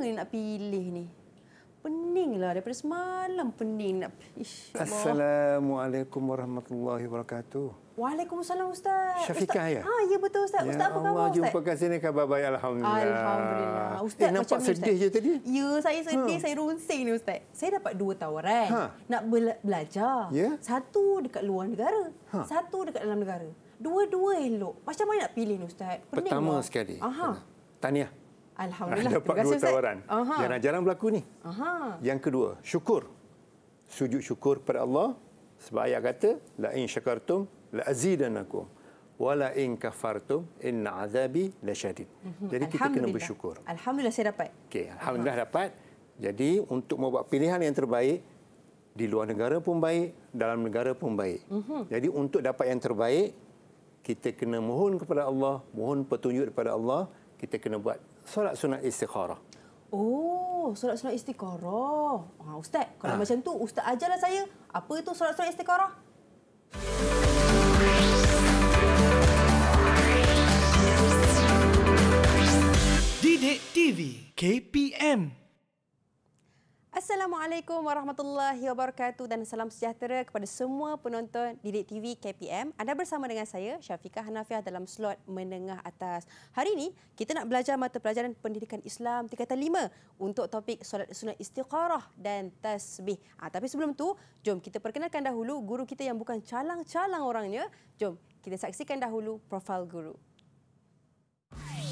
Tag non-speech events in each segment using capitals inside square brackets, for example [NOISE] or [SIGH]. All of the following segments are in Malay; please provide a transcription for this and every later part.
mana ni nak pilih ni? pening lah. daripada semalam pening nak Ish, Assalamualaikum warahmatullahi wabarakatuh. Waalaikumsalam Ustaz. Syafiqah ya? Ha, ya betul Ustaz. Ustaz ya apa khabar Ustaz? Jumpa kat sini khabar baik Alhamdulillah. Alhamdulillah. Eh, Ustaz eh, nampak macam sedih ni, je tadi. Ya saya sedih, ha. saya runsing ni Ustaz. Saya dapat dua tawaran. Ha. Nak bela- belajar. Ya? Satu dekat luar negara. Ha. Satu dekat dalam negara. Dua-dua elok. Macam mana nak pilih ni Ustaz? Pening Pertama lah. sekali. Aha. Tahniah. Alhamdulillah. Dapat terima dua kasih, tawaran. Jalan-jalan berlaku ni. Aha. Yang kedua, syukur. Sujud syukur kepada Allah. Sebab ayat kata, La in syakartum, la azidanakum. Wala in kafartum, inna azabi la syadid. Mhm. Jadi kita kena bersyukur. Alhamdulillah saya dapat. Okay, Alhamdulillah Aha. dapat. Jadi untuk membuat pilihan yang terbaik, di luar negara pun baik, dalam negara pun baik. Uhum. Jadi untuk dapat yang terbaik, kita kena mohon kepada Allah, mohon petunjuk kepada Allah, kita kena buat solat sunat istikharah. Oh, solat sunat istikharah. Ha, Ustaz, kalau ha. macam tu, Ustaz ajarlah saya. Apa itu solat sunat istikharah? Didik TV KPM Assalamualaikum warahmatullahi wabarakatuh dan salam sejahtera kepada semua penonton Didik TV KPM. Anda bersama dengan saya Syafiqah Hanafiah dalam slot Menengah Atas. Hari ini kita nak belajar mata pelajaran Pendidikan Islam tingkatan 5 untuk topik solat sunat istiqarah dan tasbih. Ha, tapi sebelum tu, jom kita perkenalkan dahulu guru kita yang bukan calang-calang orangnya. Jom kita saksikan dahulu profil guru. Hai.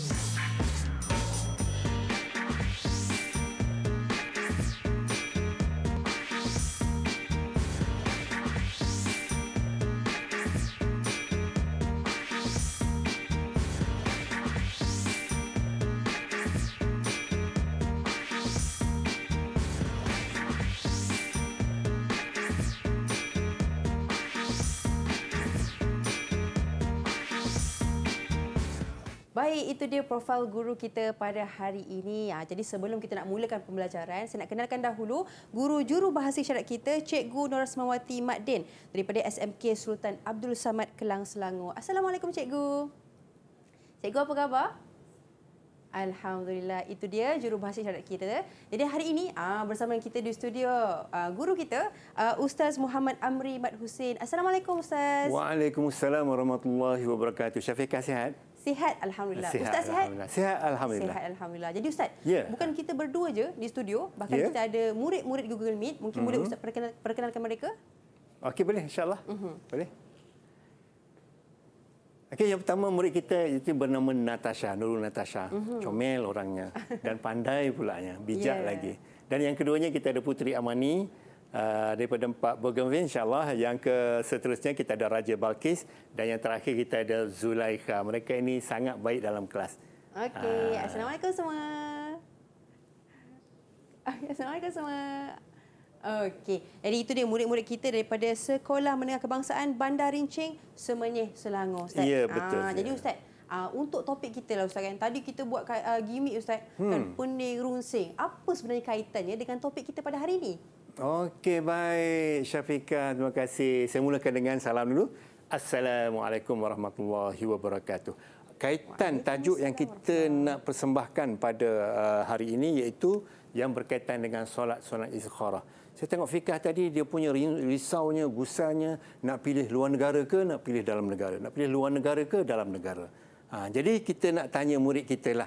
Baik, itu dia profil guru kita pada hari ini. Ha, jadi sebelum kita nak mulakan pembelajaran, saya nak kenalkan dahulu guru juru bahasa isyarat kita, Cikgu Nur Asmawati Maddin daripada SMK Sultan Abdul Samad Kelang Selangor. Assalamualaikum Cikgu. Cikgu apa khabar? Alhamdulillah, itu dia juru bahasa syarat kita. Jadi hari ini ha, bersama kita di studio ha, guru kita, Ustaz Muhammad Amri Mat Hussein. Assalamualaikum Ustaz. Waalaikumsalam warahmatullahi wabarakatuh. Syafiqah sihat? Sihat alhamdulillah. Sihat, Ustaz sihat? Alhamdulillah. Sihat alhamdulillah. Sihat alhamdulillah. Jadi Ustaz, yeah. bukan kita berdua je di studio, bahkan yeah. kita ada murid-murid Google Meet. Mungkin mm-hmm. boleh mhm. Ustaz perkenal, perkenalkan mereka? Okey boleh Insyaallah, Mm-hmm. Boleh. Okey, yang pertama murid kita itu bernama Natasha, Nurul Natasha. Mm-hmm. Comel orangnya dan pandai pulanya, bijak [LAUGHS] yeah. lagi. Dan yang keduanya kita ada Putri Amani. Eh, daripada empat Bougainville insyaAllah yang ke seterusnya kita ada Raja Balkis dan yang terakhir kita ada Zulaikha. Mereka ini sangat baik dalam kelas. Okey, uh. Assalamualaikum semua. Assalamualaikum semua. Okey, jadi itu dia murid-murid kita daripada Sekolah Menengah Kebangsaan Bandar Rincing Semenyih Selangor. Ustaz. Ya, betul. Uh, jadi Ustaz, Uh, untuk topik kita lah ustaz kan tadi kita buat uh, gimmick ustaz kan, hmm. kan pening runsing apa sebenarnya kaitannya dengan topik kita pada hari ini Okey, baik. Syafiqah, terima kasih. Saya mulakan dengan salam dulu. Assalamualaikum warahmatullahi wabarakatuh. Kaitan tajuk yang kita nak persembahkan pada uh, hari ini iaitu yang berkaitan dengan solat-solat izkharah. Saya tengok fikah tadi, dia punya risaunya, gusanya nak pilih luar negara ke nak pilih dalam negara? Nak pilih luar negara ke dalam negara? Ha, jadi kita nak tanya murid kita lah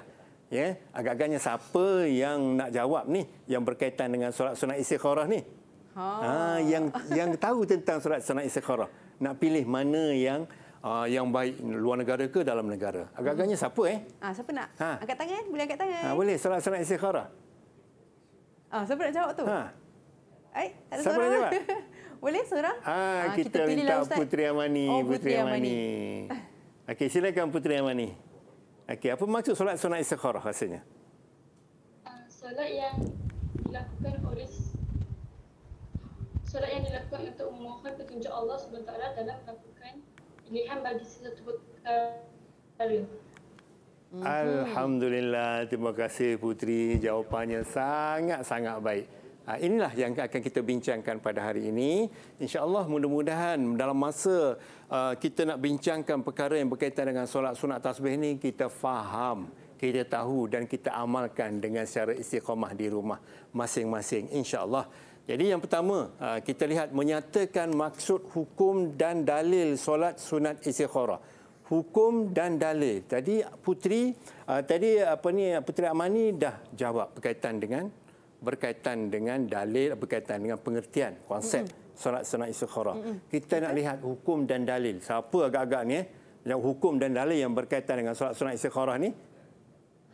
ya agak-agaknya siapa yang nak jawab ni yang berkaitan dengan solat sunat istikharah ni ha ah, yang yang tahu tentang solat sunat istikharah nak pilih mana yang uh, yang baik luar negara ke dalam negara agak-agaknya hmm. siapa eh ha, siapa nak ha. angkat tangan eh? boleh angkat tangan ah ha, eh? boleh solat sunat istikharah ah siapa nak jawab tu ha eh, ai ada siapa nak jawab? [LAUGHS] boleh seorang ha, ah ha, kita, kita pilih minta lah, Ustaz. putri amani oh, putri, amani, amani. okey silakan putri amani Okey, apa maksud solat sunat istikharah rasanya? Ah, solat yang dilakukan oleh solat yang dilakukan untuk memohon petunjuk Allah SWT dalam melakukan pilihan bagi sesuatu perkara. Alhamdulillah, terima kasih Putri. Jawapannya sangat-sangat baik. Ah, inilah yang akan kita bincangkan pada hari ini. InsyaAllah mudah-mudahan dalam masa ah, kita nak bincangkan perkara yang berkaitan dengan solat sunat tasbih ini, kita faham, kita tahu dan kita amalkan dengan secara istiqamah di rumah masing-masing. InsyaAllah. Jadi yang pertama, ah, kita lihat menyatakan maksud hukum dan dalil solat sunat istiqarah. Hukum dan dalil. Tadi Putri, tadi apa ni Putri Amani dah jawab berkaitan dengan berkaitan dengan dalil berkaitan dengan pengertian konsep mm-hmm. solat sunat istikharah. Mm-hmm. Kita okay. nak lihat hukum dan dalil. Siapa agak-agak ni eh yang hukum dan dalil yang berkaitan dengan solat sunat istikharah ni?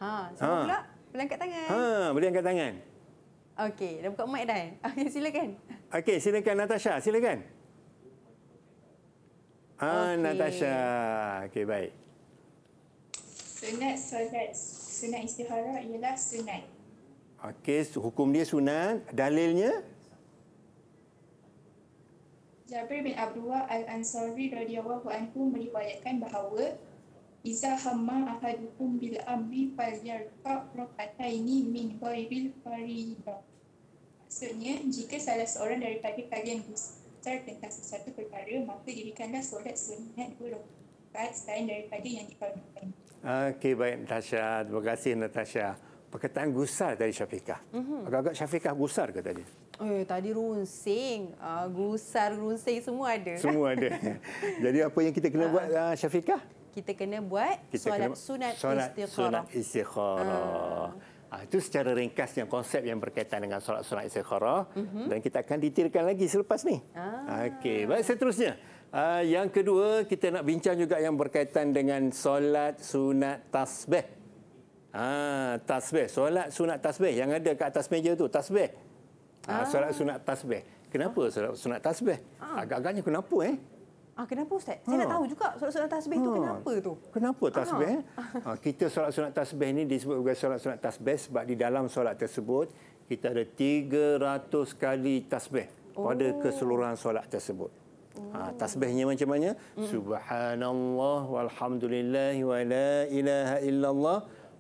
Ha, siapa ha. pula? Boleh angkat tangan. Ha, boleh angkat tangan. Okey, dah buka mic dah. Eh? [LAUGHS] Okey, silakan. Okey, silakan Natasha, silakan. Ha, okay. Natasha. Okey, baik. Sunat solat sunat istikharah ialah sunat Okey, hukum dia sunat. Dalilnya? Jabir bin Abdullah Al-Ansari radhiyallahu anhu meriwayatkan bahawa Iza hamma ahadukum bil amri fal yarqa rakataini min ghairil farida. Maksudnya, jika salah seorang daripada kalian berbicara tentang sesuatu perkara, maka dirikanlah solat sunat dua rakat selain daripada yang dikarenakan. Okey, baik Natasha. Terima kasih Natasha perkataan gusar tadi Syafiqah. Mhm. Agak-agak Syafiqah gusar ke tadi? Eh, tadi runsing. Uh, gusar, runsing semua ada. Semua ada. [LAUGHS] Jadi apa yang kita kena uh. buat uh, Syafiqah? Kita kena buat kita solat kena, sunat istiqarah. Sunat istiqarah. Ah, itu secara ringkasnya konsep yang berkaitan dengan solat sunat istikharah mm-hmm. dan kita akan detailkan lagi selepas ni. Ah. Okey, baik seterusnya. Ah, yang kedua kita nak bincang juga yang berkaitan dengan solat sunat tasbih. Ah, tasbih. Solat sunat tasbih yang ada kat atas meja tu, tasbih. Ha, ah, solat sunat tasbih. Kenapa solat sunat tasbih? Ah. Agak-agaknya kenapa eh? Ah, kenapa Ustaz? Saya ha. nak tahu juga solat sunat tasbih itu ha. Ah. kenapa tu? Kenapa tasbih? Ha. Ha. Kita solat sunat tasbih ini disebut sebagai solat sunat tasbih sebab di dalam solat tersebut kita ada 300 kali tasbih oh. pada keseluruhan solat tersebut. Oh. Ha. Tasbihnya macam mana? Mm. Subhanallah walhamdulillahi wa la ilaha illallah.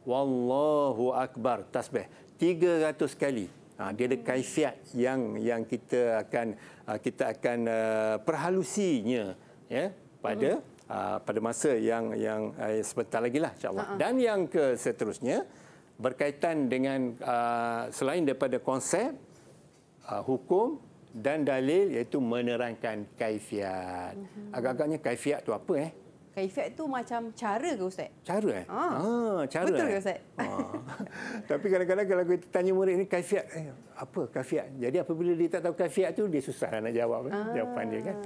Wallahu Akbar tasbih 300 kali. Ha, dia ada kaifiat yang yang kita akan ha, kita akan uh, perhalusinya ya pada uh, pada masa yang yang uh, sebentar lagi lah insyaallah. Uh-huh. Dan yang ke seterusnya berkaitan dengan uh, selain daripada konsep uh, hukum dan dalil iaitu menerangkan kaifiat. Uh-huh. Agak-agaknya kaifiat tu apa eh? menyebabkan efek tu macam cara ke ustaz? Cara eh? Ha, ha cara. Betul ke eh? ustaz? Ha. [LAUGHS] Tapi kadang-kadang kalau kita tanya murid ni kafiat eh, apa kafiat? Jadi apabila dia tak tahu kafiat tu dia susah nak jawab ha. jawapan dia kan.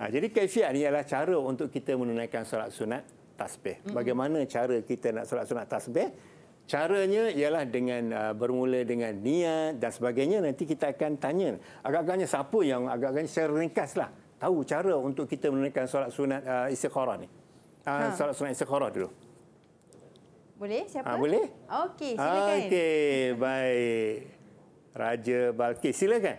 Ha, jadi kafiat ni ialah cara untuk kita menunaikan solat sunat tasbih. Mm-hmm. Bagaimana cara kita nak solat sunat tasbih? Caranya ialah dengan uh, bermula dengan niat dan sebagainya nanti kita akan tanya agak-agaknya siapa yang agak-agaknya secara ringkaslah tahu cara untuk kita menunaikan solat sunat uh, istikharah ni. Ah, ha. solat sunat istikharah dulu. Boleh? Siapa? Ha, boleh. Okey, silakan. Okey, baik. Raja Balkis, silakan.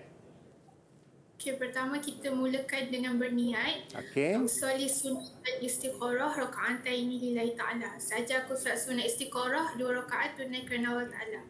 Okey, pertama kita mulakan dengan berniat. Okey. Usali sunat istiqarah raka'an ta'ini lillahi ta'ala. Saja aku solat sunat istiqarah, dua raka'at tunai kerana Allah ta'ala.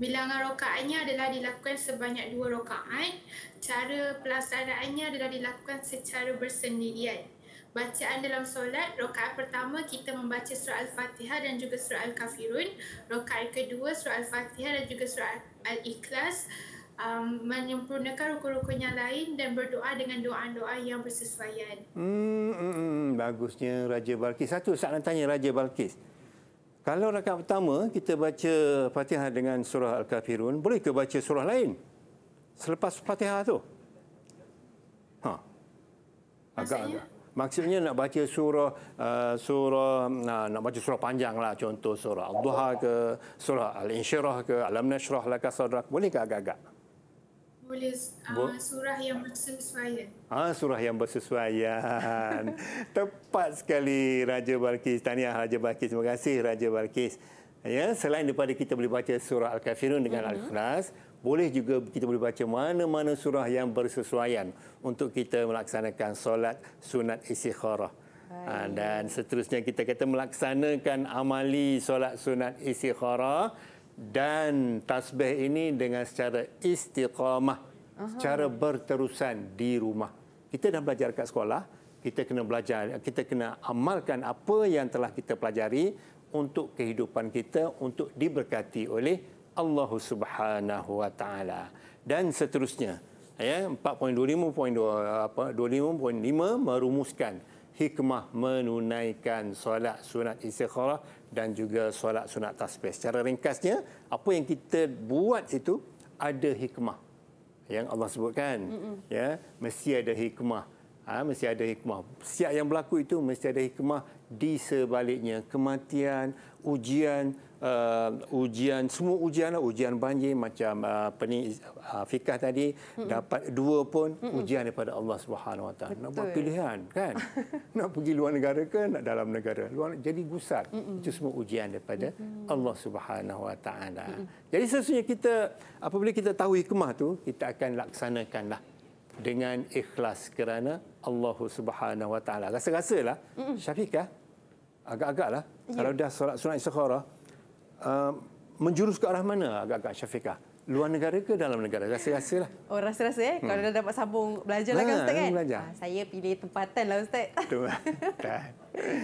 Bilangan raka'annya adalah dilakukan sebanyak dua raka'at. Cara pelaksanaannya adalah dilakukan secara bersendirian bacaan dalam solat rakaat pertama kita membaca surah al-fatihah dan juga surah al-kafirun rakaat kedua surah al-fatihah dan juga surah al-ikhlas um, menyempurnakan rukun-rukun yang lain dan berdoa dengan doa-doa yang bersesuaian hmm, hmm, hmm bagusnya raja balkis satu soalan tanya raja balkis kalau rakaat pertama kita baca Fatihah dengan surah Al-Kafirun, boleh ke baca surah lain selepas Fatihah tu? Ha. Agak-agak maksudnya nak baca surah uh, surah nah, uh, nak baca surah panjang lah contoh surah Al-Duha ke surah Al-Insyirah ke al Nashrah lah ke surah boleh ke agak-agak? Boleh uh, surah yang bersesuaian. Ah ha, surah yang bersesuaian. [LAUGHS] Tepat sekali Raja Balkis. tanya Raja Balkis. Terima kasih Raja Balkis. Ya, selain daripada kita boleh baca surah Al-Kafirun dengan mm-hmm. Al-Ikhlas, boleh juga kita boleh baca mana-mana surah yang bersesuaian untuk kita melaksanakan solat sunat istikharah. Ha, dan seterusnya kita kata melaksanakan amali solat sunat istikharah dan tasbih ini dengan secara istiqamah. uh Secara berterusan di rumah. Kita dah belajar kat sekolah, kita kena belajar, kita kena amalkan apa yang telah kita pelajari untuk kehidupan kita untuk diberkati oleh Allah Subhanahu wa taala dan seterusnya ya 4.25.2 apa 25.5 merumuskan hikmah menunaikan solat sunat istikharah dan juga solat sunat tasbih secara ringkasnya apa yang kita buat itu ada hikmah yang Allah sebutkan Mm-mm. ya mesti ada hikmah ha, mesti ada hikmah siap yang berlaku itu mesti ada hikmah di sebaliknya kematian ujian uh, ujian semua ujian lah ujian banjir macam uh, peni uh, fikah tadi Mm-mm. dapat dua pun Mm-mm. ujian daripada Allah Subhanahu Wa Taala nak buat pilihan kan [LAUGHS] nak pergi luar negara ke nak dalam negara luar jadi gusar Mm-mm. itu semua ujian daripada Mm-mm. Allah Subhanahu Wa Taala jadi sesungguhnya kita apabila kita tahu hikmah tu kita akan laksanakanlah dengan ikhlas kerana Allah Subhanahu Wa Taala rasa-rasalah Syafiqah agak-agaklah yeah. kalau ya. dah solat sunat istikharah Ehm, menjurus ke arah mana agak-agak Syafiqah? Luar negara ke dalam negara? Rasa-rasa lah. Oh, rasa-rasa eh? Hmm. Kalau dah dapat sambung belajar lah kan Ustaz kan? Belajar. Ha, saya pilih tempatan lah Ustaz. Tempatan.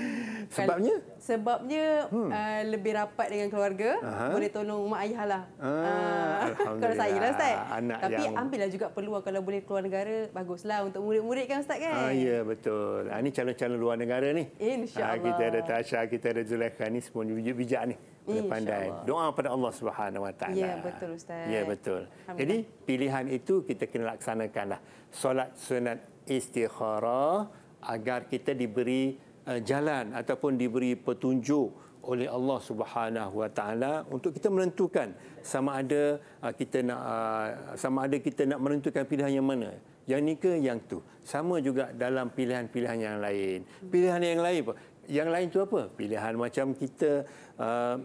[LAUGHS] Sebabnya? Sebabnya hmm. uh, lebih rapat dengan keluarga. Aha. Boleh tolong mak ayah lah. Ah, uh, [LAUGHS] Kalau saya lah Ustaz. Anak Tapi yang... ambillah juga peluang kalau boleh keluar negara. Baguslah untuk murid-murid kan Ustaz kan? Ah, ya, betul. Ini ah, calon-calon luar negara ni. InsyaAllah. Ha, kita ada Tasha, kita ada Zulaikha. Ini semua bijak-bijak -bijak ni boleh pandai. Doa kepada Allah Subhanahu Wa Taala. Ya betul ustaz. Ya betul. Jadi pilihan itu kita kena laksanakanlah. Solat sunat istikharah agar kita diberi eh, jalan ataupun diberi petunjuk oleh Allah Subhanahu Wa Taala untuk kita menentukan sama ada eh, kita nak eh, sama ada kita nak menentukan pilihan yang mana. Yang ni ke yang tu. Sama juga dalam pilihan-pilihan yang lain. Pilihan yang lain apa? yang lain tu apa? Pilihan macam kita uh,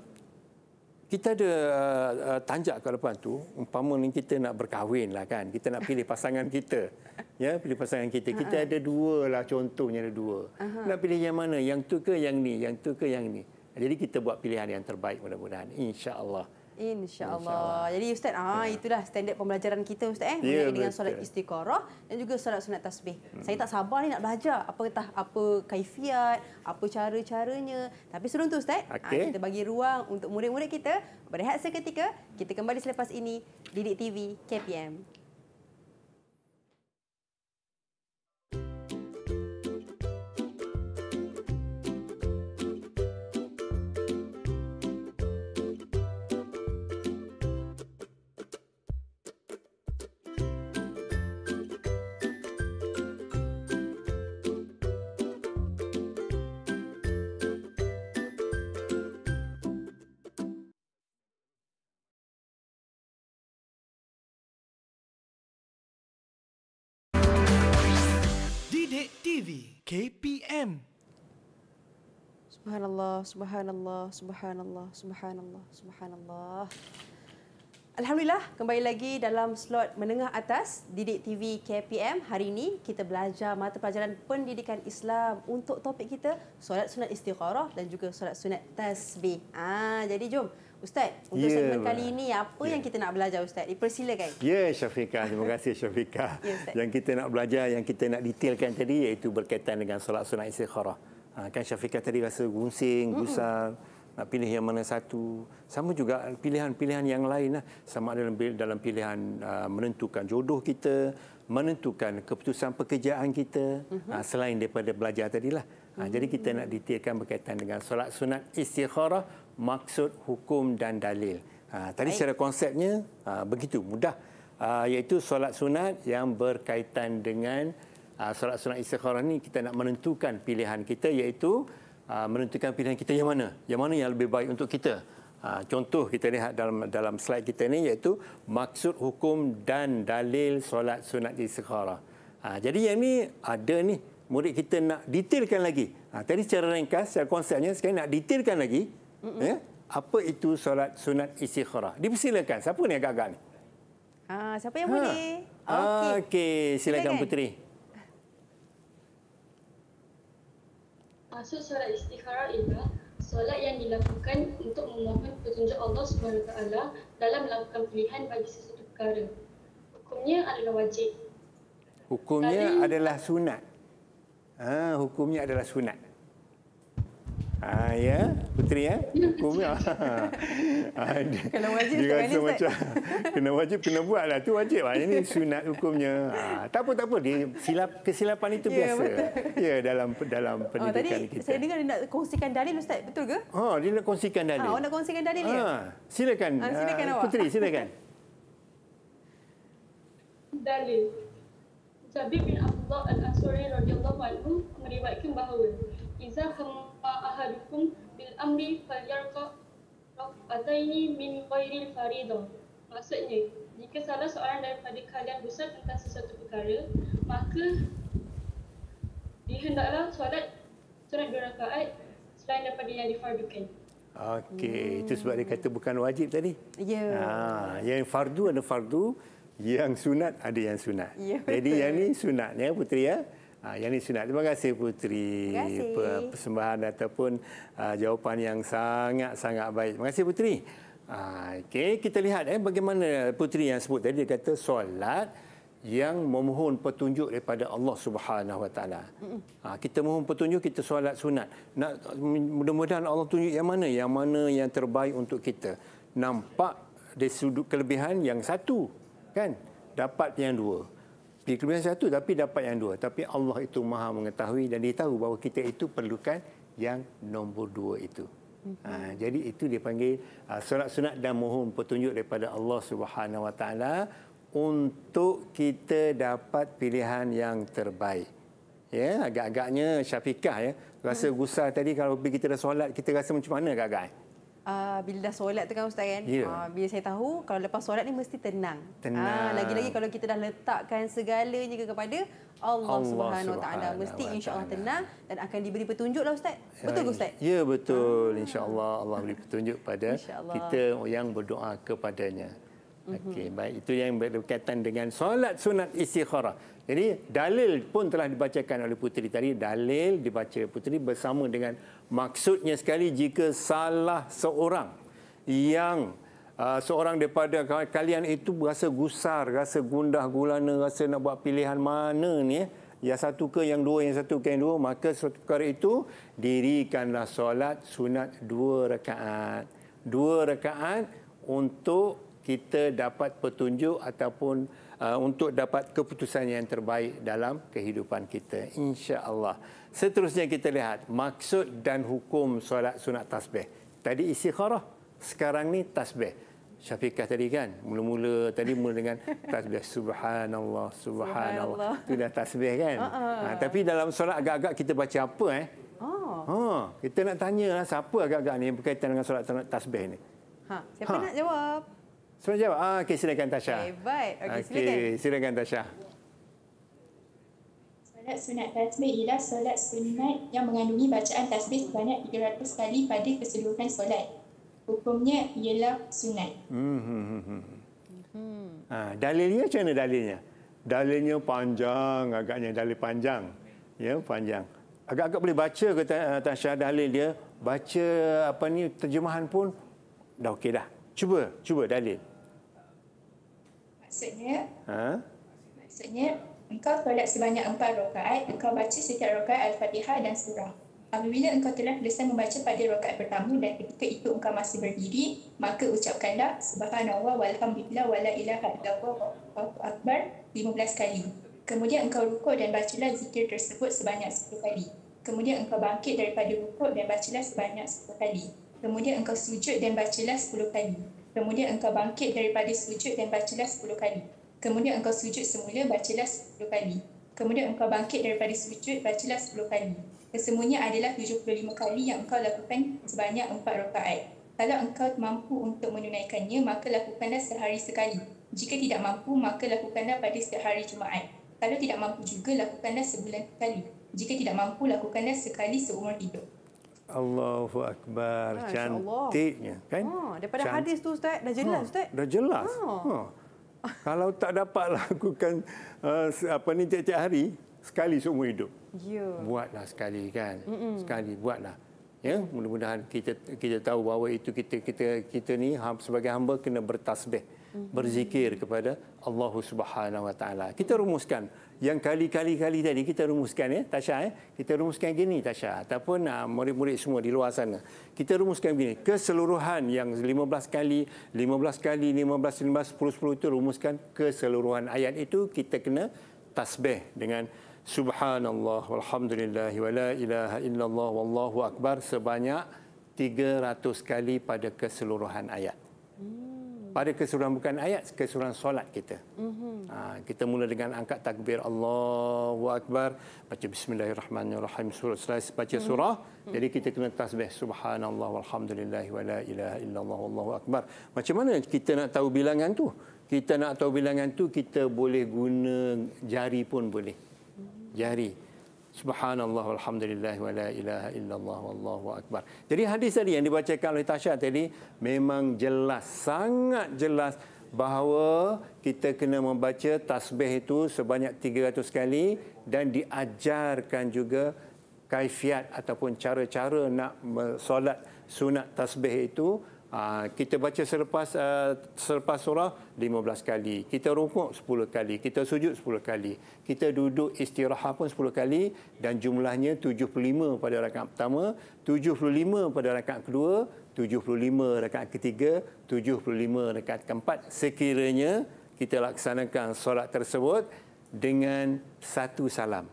kita ada uh, uh tanjak ke depan tu, umpama ni kita nak berkahwin lah kan. Kita nak pilih pasangan kita. [LAUGHS] Ya, pilih pasangan kita. Kita ada dua lah contohnya ada dua. uh Nak pilih yang mana? Yang tu ke yang ni? Yang tu ke yang ni? Jadi kita buat pilihan yang terbaik mudah-mudahan insya-Allah. InsyaAllah. Jadi Ustaz, ah, ya. itulah standard pembelajaran kita Ustaz. Eh? Ya, dengan solat istiqarah dan juga solat sunat tasbih. Hmm. Saya tak sabar ni nak belajar apa tah, apa kaifiat, apa cara-caranya. Tapi sebelum tu Ustaz, okay. ah, kita bagi ruang untuk murid-murid kita berehat seketika. Kita kembali selepas ini, Didik TV KPM. KPM. Subhanallah, subhanallah, subhanallah, subhanallah, subhanallah. Alhamdulillah, kembali lagi dalam slot menengah atas Didik TV KPM. Hari ini kita belajar mata pelajaran pendidikan Islam untuk topik kita solat sunat istiqarah dan juga solat sunat tasbih. Ah, jadi jom Ustaz, untuk ya, segmen kali ini apa ya. yang kita nak belajar Ustaz? Dipersilakan. Ya, Syafiqah. Terima kasih Syafiqah. Ya, yang kita nak belajar, yang kita nak detailkan tadi iaitu berkaitan dengan solat sunat istikharah. Ha, kan Syafiqah tadi rasa gungsing, gusar. Mm-mm nak pilih yang mana satu sama juga pilihan-pilihan yang lain lah. sama ada dalam pilihan uh, menentukan jodoh kita menentukan keputusan pekerjaan kita uh-huh. selain daripada belajar tadilah uh ha, jadi kita nak detailkan berkaitan dengan solat sunat istikharah maksud hukum dan dalil. Ha, tadi secara konsepnya ha, begitu mudah ha, iaitu solat sunat yang berkaitan dengan ha, solat sunat istikharah ini kita nak menentukan pilihan kita iaitu ha, menentukan pilihan kita yang mana yang mana yang lebih baik untuk kita. Ha, contoh kita lihat dalam dalam slide kita ni iaitu maksud hukum dan dalil solat sunat istikharah. Ha, jadi yang ini ada ni murid kita nak detailkan lagi. Ha, tadi secara ringkas secara konsepnya sekarang nak detailkan lagi mm-hmm. ya? apa itu solat sunat istikharah? Dipersilakan. Siapa ni agak-agak ni? Ha, siapa yang ha. boleh? Okey, okay. silakan Silakan Puteri. Maksud solat istikharah ialah solat yang dilakukan untuk memohon petunjuk Allah SWT dalam melakukan pilihan bagi sesuatu perkara. Hukumnya adalah wajib. Hukumnya Kali... adalah sunat. Ha, hukumnya adalah sunat. Ah ya, puteri ya. Hukum ya. Ada. [LAUGHS] Ah, kena wajib dia rasa macam [LAUGHS] kena wajib kena buatlah tu wajib lah. Ini sunat hukumnya. Ah, tak apa tak apa dia silap kesilapan itu ya, biasa. Ya, ya dalam dalam oh, pendidikan oh, tadi kita. Saya dengar dia nak kongsikan dalil ustaz, betul ke? Ha, oh, dia nak kongsikan dalil. Ah, oh, nak kongsikan dalil ya? ah, silakan. Ah, silakan ah, Puteri, silakan. [LAUGHS] Dalil. Jabir bin Abdullah Al-Asuri radhiyallahu anhu meriwayatkan bahawa Izah ahadukum bil amri falyarqa ataini min ghairil faridah. Maksudnya, jika salah seorang daripada kalian besar tentang sesuatu perkara, maka dihendaklah solat surat dua rakaat selain daripada yang difardukan. Okey, hmm. itu sebab dia kata bukan wajib tadi. Ya. Yeah. Ha, yang fardu ada fardu, yang sunat ada yang sunat. Yeah, Jadi yang ni sunatnya, Putri ya. Ha, yang ini sunat. Terima kasih Putri. Terima kasih. Persembahan ataupun uh, jawapan yang sangat-sangat baik. Terima kasih Putri. Ha, ah, okay. Kita lihat eh, bagaimana Putri yang sebut tadi. Dia kata solat yang memohon petunjuk daripada Allah Subhanahu Wa Taala. kita mohon petunjuk kita solat sunat. Nak mudah-mudahan Allah tunjuk yang mana yang mana yang terbaik untuk kita. Nampak dari sudut kelebihan yang satu kan dapat yang dua di kelebihan satu tapi dapat yang dua. Tapi Allah itu maha mengetahui dan dia tahu bahawa kita itu perlukan yang nombor dua itu. Mhm. Ha, jadi itu dipanggil uh, surat sunat dan mohon petunjuk daripada Allah Subhanahu Wa untuk kita dapat pilihan yang terbaik. Ya, agak-agaknya syafiqah ya. Rasa mhm. gusar tadi kalau kita dah solat kita rasa macam mana agak agak Uh, bila dah solat tu kan Ustaz kan, yeah. Ya. uh, bila saya tahu kalau lepas solat ni mesti tenang. tenang. Uh, lagi-lagi kalau kita dah letakkan segalanya kepada Allah, Allah Taala mesti insya-Allah tenang dan akan diberi petunjuk lah Ustaz. Ya, betul ke Ustaz? Ya betul, ah. insya-Allah Allah beri petunjuk pada kita yang berdoa kepadanya. Mhm. Okay, baik. Itu yang berkaitan dengan solat sunat istikharah. Jadi dalil pun telah dibacakan oleh puteri tadi. Dalil dibaca puteri bersama dengan maksudnya sekali jika salah seorang yang uh, seorang daripada kalian itu rasa gusar, rasa gundah gulana, rasa nak buat pilihan mana ni, ya satu ke yang dua, yang satu ke yang dua, maka suatu perkara itu dirikanlah solat sunat dua rakaat. Dua rakaat untuk kita dapat petunjuk ataupun uh, untuk dapat keputusan yang terbaik dalam kehidupan kita insya-Allah. Seterusnya kita lihat maksud dan hukum solat sunat tasbih. Tadi isi istikharah, sekarang ni tasbih. Syafiqah tadi kan mula-mula tadi mula dengan [LAUGHS] tasbih subhanallah subhanallah. Itu dah tasbih kan. Uh-uh. Ha, ah. tapi dalam solat agak-agak kita baca apa eh? Oh. Ha, kita nak tanyalah siapa agak-agak ni berkaitan dengan solat tasbih ni. Ha, siapa ha. nak jawab? Soalan jawab. Ah, okay silakan Tasha. Okay Okey, okay, silakan. silakan Tasha. Solat sunat tasbih ialah solat sunat yang mengandungi bacaan tasbih sebanyak 300 kali pada keseluruhan solat. Hukumnya ialah sunat. Hmm hmm, hmm, hmm, hmm. hmm. Ha, dalilnya macam mana dalilnya? Dalilnya panjang agaknya, dalil panjang. Ya, panjang. Agak-agak boleh baca ke eh, Tasha dalil dia? Baca apa ni terjemahan pun dah okey dah. Cuba, cuba dalil. Maksudnya, ha? maksudnya engkau solat sebanyak empat rakaat, engkau baca setiap rakaat Al-Fatihah dan surah. Apabila engkau telah selesai membaca pada rakaat pertama dan ketika itu engkau masih berdiri, maka ucapkanlah Subhanallah walhamdulillah wala ilaha illallah wa akbar 15 kali. Kemudian engkau rukuk dan bacalah zikir tersebut sebanyak 10 kali. Kemudian engkau bangkit daripada rukuk dan bacalah sebanyak 10 kali. Kemudian engkau sujud dan bacalah 10 kali. Kemudian engkau bangkit daripada sujud dan bacalah sepuluh kali. Kemudian engkau sujud semula, bacalah sepuluh kali. Kemudian engkau bangkit daripada sujud, bacalah sepuluh kali. Kesemuanya adalah tujuh puluh lima kali yang engkau lakukan sebanyak empat rakaat. Kalau engkau mampu untuk menunaikannya, maka lakukanlah sehari sekali. Jika tidak mampu, maka lakukanlah pada setiap hari Jumaat. Kalau tidak mampu juga, lakukanlah sebulan sekali. Jika tidak mampu, lakukanlah sekali seumur hidup. Allahu Akbar ah, cantiknya kan? Ah, daripada Cant- hadis tu Ustaz dah jelas ah, Ustaz. Dah jelas. Ah. Ah. Kalau tak dapat lakukan uh, apa ni tiap-tiap hari sekali seumur hidup. Yeah. Buatlah sekali kan. Mm-mm. Sekali buatlah. Ya, mudah-mudahan kita kita tahu bahawa itu kita kita kita ni sebagai hamba kena bertasbih, berzikir kepada Allah Subhanahu Wa Taala. Kita rumuskan yang kali-kali-kali tadi kita rumuskan ya Tasha ya. Kita rumuskan gini Tasha ataupun uh, murid-murid semua di luar sana. Kita rumuskan gini keseluruhan yang 15 kali 15 kali 15 15 10 10 itu rumuskan keseluruhan ayat itu kita kena tasbih dengan subhanallah walhamdulillah la ilaha illallah wallahu akbar sebanyak 300 kali pada keseluruhan ayat pada keseluruhan bukan ayat keseluruhan solat kita. Mm-hmm. kita mula dengan angkat takbir Allahu Akbar, baca bismillahirrahmanirrahim surah selesai baca mhm. surah. Mm-hmm. Jadi kita kena tasbih subhanallah walhamdulillah wala ilaha illallah wallahu akbar. Macam mana kita nak tahu bilangan tu? Kita nak tahu bilangan tu kita boleh guna jari pun boleh. Mhm. Jari. Subhanallah walhamdulillah wa la ilaha illallah wallahu akbar. Jadi hadis tadi yang dibacakan oleh Tasha tadi memang jelas sangat jelas bahawa kita kena membaca tasbih itu sebanyak 300 kali dan diajarkan juga kaifiat ataupun cara-cara nak solat sunat tasbih itu Ah, kita baca selepas uh, selepas surah 15 kali. Kita rukuk 10 kali. Kita sujud 10 kali. Kita duduk istirahat pun 10 kali dan jumlahnya 75 pada rakaat pertama, 75 pada rakaat kedua, 75 rakaat ketiga, 75 rakaat keempat sekiranya kita laksanakan solat tersebut dengan satu salam.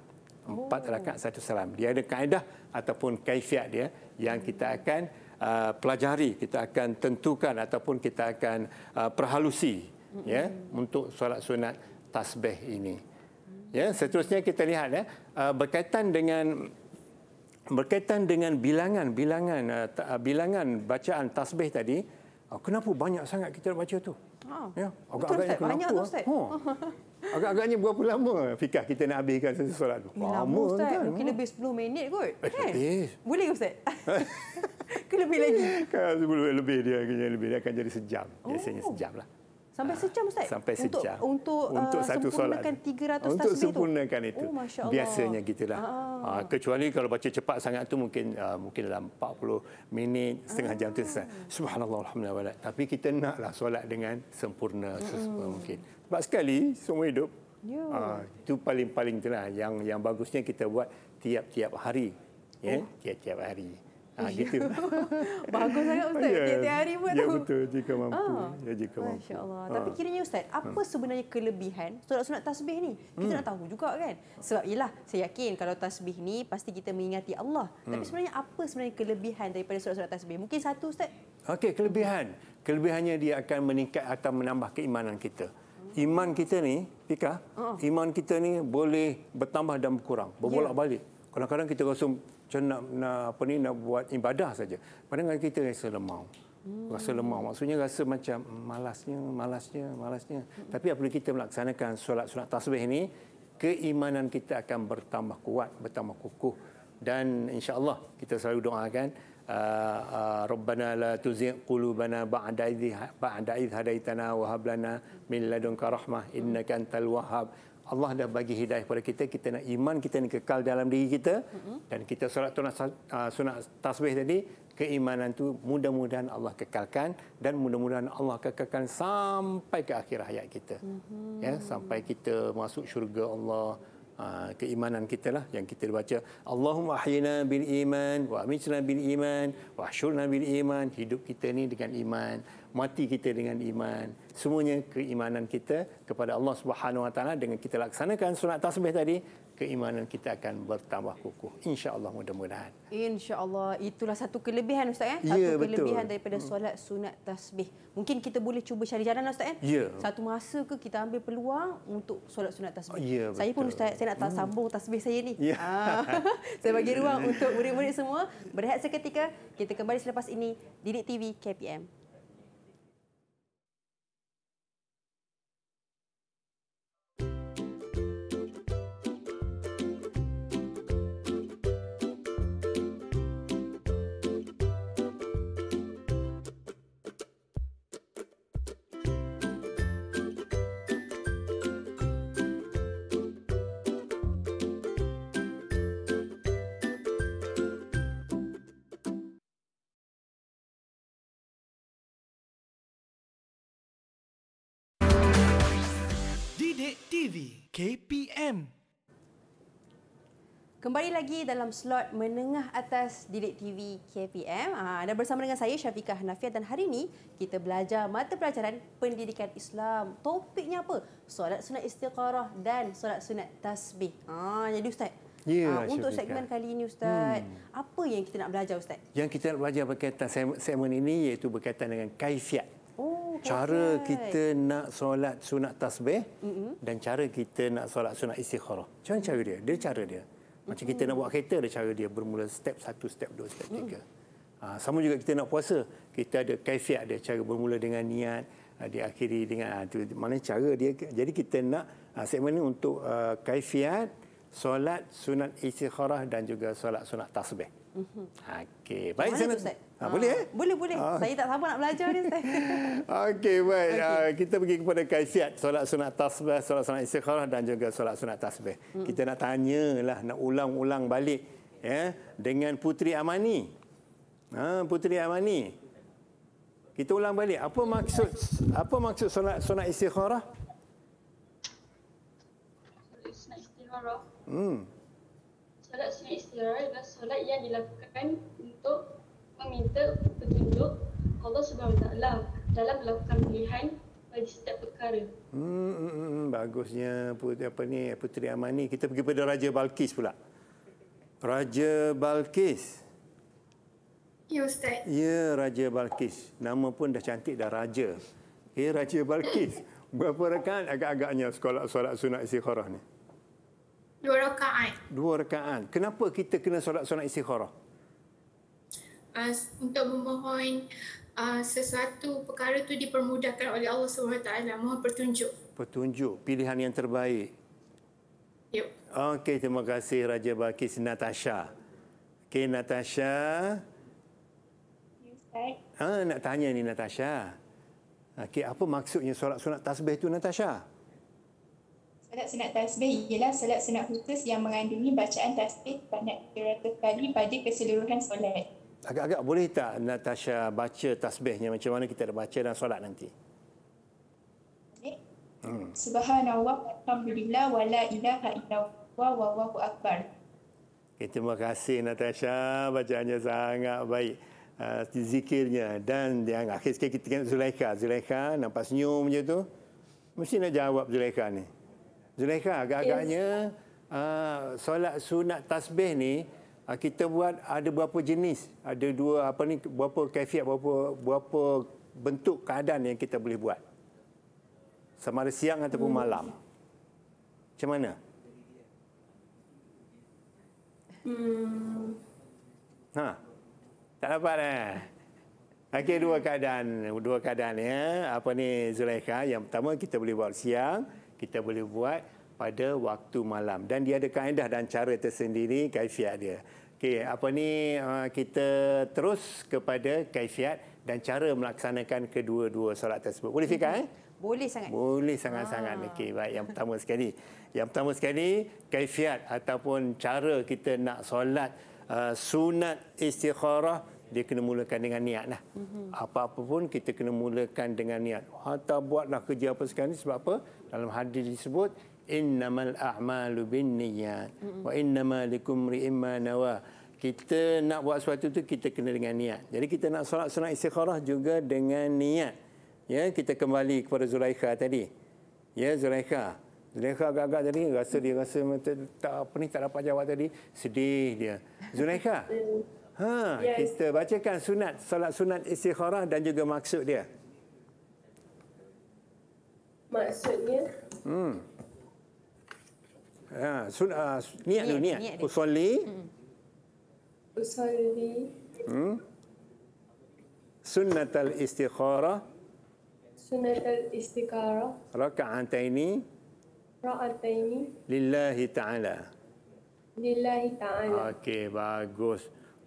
Empat oh. rakaat satu salam. Dia ada kaedah ataupun kaifiat dia yang kita akan uh, pelajari, kita akan tentukan ataupun kita akan uh, perhalusi ya, mm-hmm. ya untuk solat sunat tasbih ini. Ya, seterusnya kita lihat ya uh, berkaitan dengan berkaitan dengan bilangan-bilangan uh, uh, bilangan bacaan tasbih tadi, oh, kenapa banyak sangat kita baca tu? Oh. Ya, agak-agaknya kenapa? Banyak tu, Ustaz. Ha. [LAUGHS] Agak-agaknya berapa lama fikah kita nak habiskan sesuatu solat tu? Eh, lama Ustaz. Kan? Mungkin lebih 10 minit kot. Eh, kan? Lebih. Boleh ke Ustaz? [LAUGHS] ke lebih lagi? Kalau lebih, lebih dia, lebih dia akan jadi sejam. Biasanya oh. sejam lah. Sampai ah, sejam Ustaz? Sampai sejam. Untuk, uh, untuk, uh, satu sempurnakan solat 300 untuk tasbih itu? Untuk sempurnakan itu. Oh, Biasanya gitulah lah. Ah. ah. kecuali kalau baca cepat sangat tu mungkin uh, mungkin dalam 40 minit, setengah ah. jam tu. Subhanallah, Alhamdulillah. Tapi kita naklah solat dengan sempurna sesuatu mm. mungkin. Sebab sekali semua hidup, ya. itu paling-paling itulah. Yang, yang bagusnya kita buat tiap-tiap hari. Ya? Yeah? Oh. Tiap-tiap hari. Ha, gitu. [LAUGHS] Bagus sangat Ustaz. Ya, Tiap-tiap hari pun ya, tu. betul. Jika mampu. Ah. Ya, jika mampu. Masya Allah. Ha. Tapi ah. kiranya Ustaz, apa ha. sebenarnya kelebihan solat sunat tasbih ni? Kita hmm. nak tahu juga kan? Sebab ialah, saya yakin kalau tasbih ni, pasti kita mengingati Allah. Hmm. Tapi sebenarnya, apa sebenarnya kelebihan daripada solat sunat tasbih? Mungkin satu Ustaz. Okey, kelebihan. Kelebihannya dia akan meningkat atau menambah keimanan kita. Iman kita ni, Pika, oh. Ah. iman kita ni boleh bertambah dan berkurang. Berbolak-balik. Yeah. Kadang-kadang kita rasa macam nak, nak apa ni nak buat ibadah saja. Pandangan kita rasa lemah. Hmm. Rasa lemah maksudnya rasa macam hmm, malasnya, malasnya, malasnya. Hmm. Tapi apabila kita melaksanakan solat-solat tasbih ini, keimanan kita akan bertambah kuat, bertambah kukuh dan insya-Allah kita selalu doakan Uh, Rabbana la tuzigh qulubana ba'da idh ba'da idh hadaitana wa hab lana min ladunka rahmah innaka antal wahhab Allah dah bagi hidayah kepada kita kita nak iman kita ni kekal dalam diri kita mm-hmm. dan kita solat tunas, ah, sunat tasbih tadi keimanan tu mudah-mudahan Allah kekalkan dan mudah-mudahan Allah kekalkan sampai ke akhir hayat kita mm-hmm. ya sampai kita masuk syurga Allah Ah, keimanan kita lah yang kita baca Allahumma ahyina bil iman wa amitna bil iman wa ahshurna bil iman hidup kita ni dengan iman mati kita dengan iman semuanya keimanan kita kepada Allah Subhanahu wa taala dengan kita laksanakan sunat tasbih tadi keimanan kita akan bertambah kukuh insya-Allah mudah-mudahan. Insya-Allah itulah satu kelebihan ustaz eh? ya. Satu ya, kelebihan betul. daripada hmm. solat sunat tasbih. Mungkin kita boleh cuba cari jalan ustaz ya. ya. Satu masa ke kita ambil peluang untuk solat sunat tasbih. Ya, Saya pun ustaz saya nak tak hmm. sambung tasbih saya ni. Ya. Ah, [LAUGHS] saya bagi ruang [LAUGHS] untuk murid-murid semua berehat seketika. Kita kembali selepas ini Didik TV KPM. TV KPM. Kembali lagi dalam slot menengah atas Dilik TV KPM. Anda ah, bersama dengan saya Syafiqah Nafiah, dan hari ini kita belajar mata pelajaran pendidikan Islam. Topiknya apa? Solat sunat istiqarah dan solat sunat tasbih. Ah, jadi Ustaz, Ya, uh, untuk segmen kali ini Ustaz, hmm. apa yang kita nak belajar Ustaz? Yang kita nak belajar berkaitan segmen ini iaitu berkaitan dengan kaifiat. Oh, cara perfect. kita nak solat sunat tasbih mm-hmm. dan cara kita nak solat sunat istikharah. Macam mana cara dia? Dia cara dia. Macam mm-hmm. kita nak buat kereta, ada cara dia. Bermula step satu, step dua, step tiga. Mm-hmm. Ha, sama juga kita nak puasa. Kita ada kaifiat, ada cara bermula dengan niat, ah, diakhiri dengan... Ha, tu, mana cara dia? Jadi kita nak ha, segmen ini untuk uh, kaifiat, solat sunat istikharah dan juga solat sunat tasbih. Mm-hmm. Okey, baik Mana saya nak... ha, ha, boleh ah, eh? Boleh, boleh. Ha. Saya tak sabar nak belajar ni saya. [LAUGHS] Okey, baik. Okay. Uh, kita pergi kepada kaisiat solat sunat tasbih, solat sunat istikharah dan juga solat sunat tasbih. Hmm. Kita nak tanyalah, nak ulang-ulang balik ya dengan Puteri Amani. Ha, Puteri Amani. Kita ulang balik. Apa maksud apa maksud solat sunat istikharah? Solat sunat istikharah. Hmm. Solat suri istirahat adalah solat yang dilakukan untuk meminta petunjuk Allah SWT dalam melakukan pilihan bagi setiap perkara. Hmm, hmm, hmm, hmm. bagusnya putri apa ni putri Amani kita pergi pada Raja Balkis pula. Raja Balkis. Ya Ustaz. Ya Raja Balkis. Nama pun dah cantik dah Raja. Eh Raja Balkis. Berapa rekan, agak-agaknya sekolah solat sunat istikharah ni? Dua rakaat. Dua rakaat. Kenapa kita kena solat solat istikharah? Uh, untuk memohon uh, sesuatu perkara itu dipermudahkan oleh Allah SWT. Mohon petunjuk. Petunjuk. Pilihan yang terbaik. Yup. Okey, terima kasih Raja Bakis Natasha. Okey, Natasha. Ha, nak tanya ni Natasha. Okey, apa maksudnya solat-solat tasbih tu Natasha? Uh, Salat sunat tasbih ialah salat sunat khusus yang mengandungi bacaan tasbih banyak beratus kali pada keseluruhan solat. Agak-agak boleh tak Natasha baca tasbihnya macam mana kita dah baca dalam solat nanti? Hmm. Subhanallah, Alhamdulillah, wa la ilaha illallah, wa wahu akbar. Okay, terima kasih Natasha. Bacaannya sangat baik. Uh, zikirnya dan yang akhir sekali kita tengok Zulaika. Zulaika nampak senyum macam tu. Mesti nak jawab Zulaika ni. Zulaikha, agak-agaknya yes. uh, solat sunat tasbih ni uh, kita buat ada berapa jenis? Ada dua apa ni berapa kafiat berapa berapa bentuk keadaan yang kita boleh buat? Sama ada siang ataupun hmm. malam. Macam mana? Hmm. Ha. Tak dapat eh. Okey dua keadaan, dua keadaan ya. Apa ni Zulaikha? Yang pertama kita boleh buat siang kita boleh buat pada waktu malam dan dia ada kaedah dan cara tersendiri kaifiat dia. Okey, apa ni uh, kita terus kepada kaifiat dan cara melaksanakan kedua-dua solat tersebut. Boleh fikir mhm. eh? Boleh sangat. Boleh sangat-sangat. Ha. Okey, baik yang pertama sekali. Yang pertama sekali kaifiat ataupun cara kita nak solat uh, sunat istikharah dia kena mulakan dengan niat lah. Mm-hmm. pun kita kena mulakan dengan niat. Hatta buatlah kerja apa sekarang ni sebab apa? Dalam hadis disebut innamal a'malu binniyat mhm. wa innama likum ri'im ma nawa. Kita nak buat sesuatu tu kita kena dengan niat. Jadi kita nak solat sunat istikharah juga dengan niat. Ya, kita kembali kepada Zulaikha tadi. Ya, Zulaikha. Zulaikha agak-agak tadi rasa dia rasa tak apa ni tak dapat jawab tadi, sedih dia. Zulaikha. [LAUGHS] Ha, yes. kita bacakan sunat solat sunat istikharah dan juga maksud dia. Maksudnya? Hmm. Ha, sun, uh, niat dulu niat. niat. Usolli. Hmm. Usolli. Hmm. Sunnat al-istikharah. Sunnat al-istikharah. Raka'ataini. Raka'ataini. Lillahi ta'ala. Lillahi ta'ala. Okey, Bagus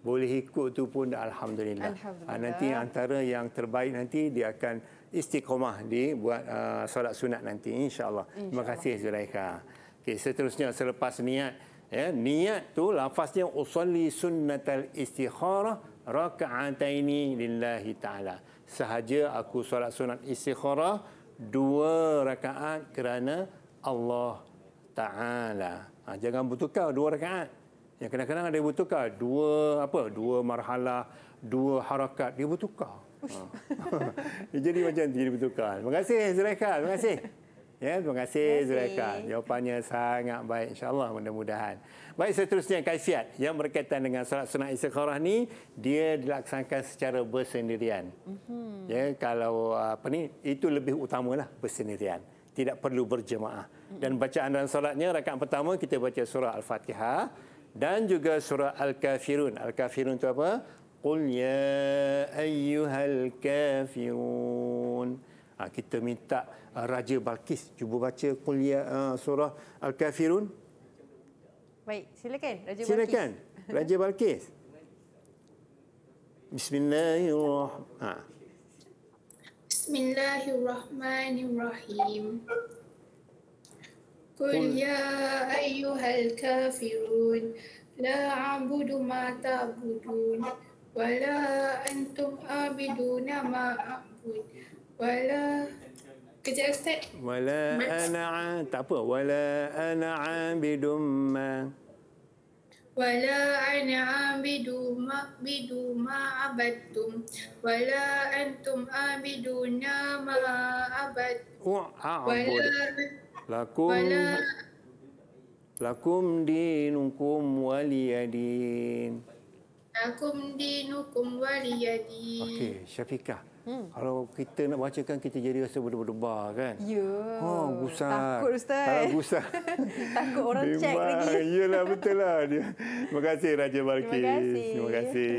boleh ikut tu pun alhamdulillah. alhamdulillah. Ah, nanti antara yang terbaik nanti dia akan istiqomah di buat uh, solat sunat nanti insyaallah Insya Terima kasih Zulaika. Okey, seterusnya selepas niat ya, niat tu lafaznya usolli sunnatal istikharah raka'ataini lillahi taala. Sahaja aku solat sunat istikharah dua rakaat kerana Allah taala. Ha, jangan bertukar dua rakaat. Yang kadang-kadang ada ibu dua apa dua marhalah, dua harakat dia bertukar. Ha. [LAUGHS] jadi macam jadi bertukar. Terima kasih Zulaikha, terima kasih. Ya, terima kasih Zulaikha. Jawapannya sangat baik insya-Allah mudah-mudahan. Baik seterusnya kaifiat yang berkaitan dengan solat sunat istikharah ni dia dilaksanakan secara bersendirian. Mm-hmm. Ya, kalau apa ni itu lebih utamalah bersendirian. Tidak perlu berjemaah. Mm-hmm. Dan mhm. bacaan dan solatnya rakaat pertama kita baca surah Al-Fatihah dan juga surah Al-Kafirun. Al-Kafirun itu apa? Qul ya ayyuhal kafirun. Ha, kita minta Raja Balkis cuba baca Qul ya ha, surah Al-Kafirun. Baik, silakan Raja silakan. Balkis. Silakan Raja Balkis. [LAUGHS] Bismillahirrahmanirrahim. Ha. Bismillahirrahmanirrahim. قل يا أيها الكافرون لا أعبد ما تعبدون ولا أنتم عابدون ما أعبد ولا ولا أنا ع... ولا أنا عابد ما ولا أنا عابد ما عبد ما عبدتم ولا أنتم عابدون ما عبدتم ولا Lakum Lakum dinukum waliyadin. Lakum dinukum waliyadin. Okey, Syafiqah. Hmm. Kalau kita nak bacakan, kita jadi rasa berdebar-debar kan? Ya. Oh, gusar. Takut Ustaz. Kalau gusar. [LAUGHS] Takut orang cek lagi. Yalah, betul lah. Terima kasih Raja Barkis. Terima kasih.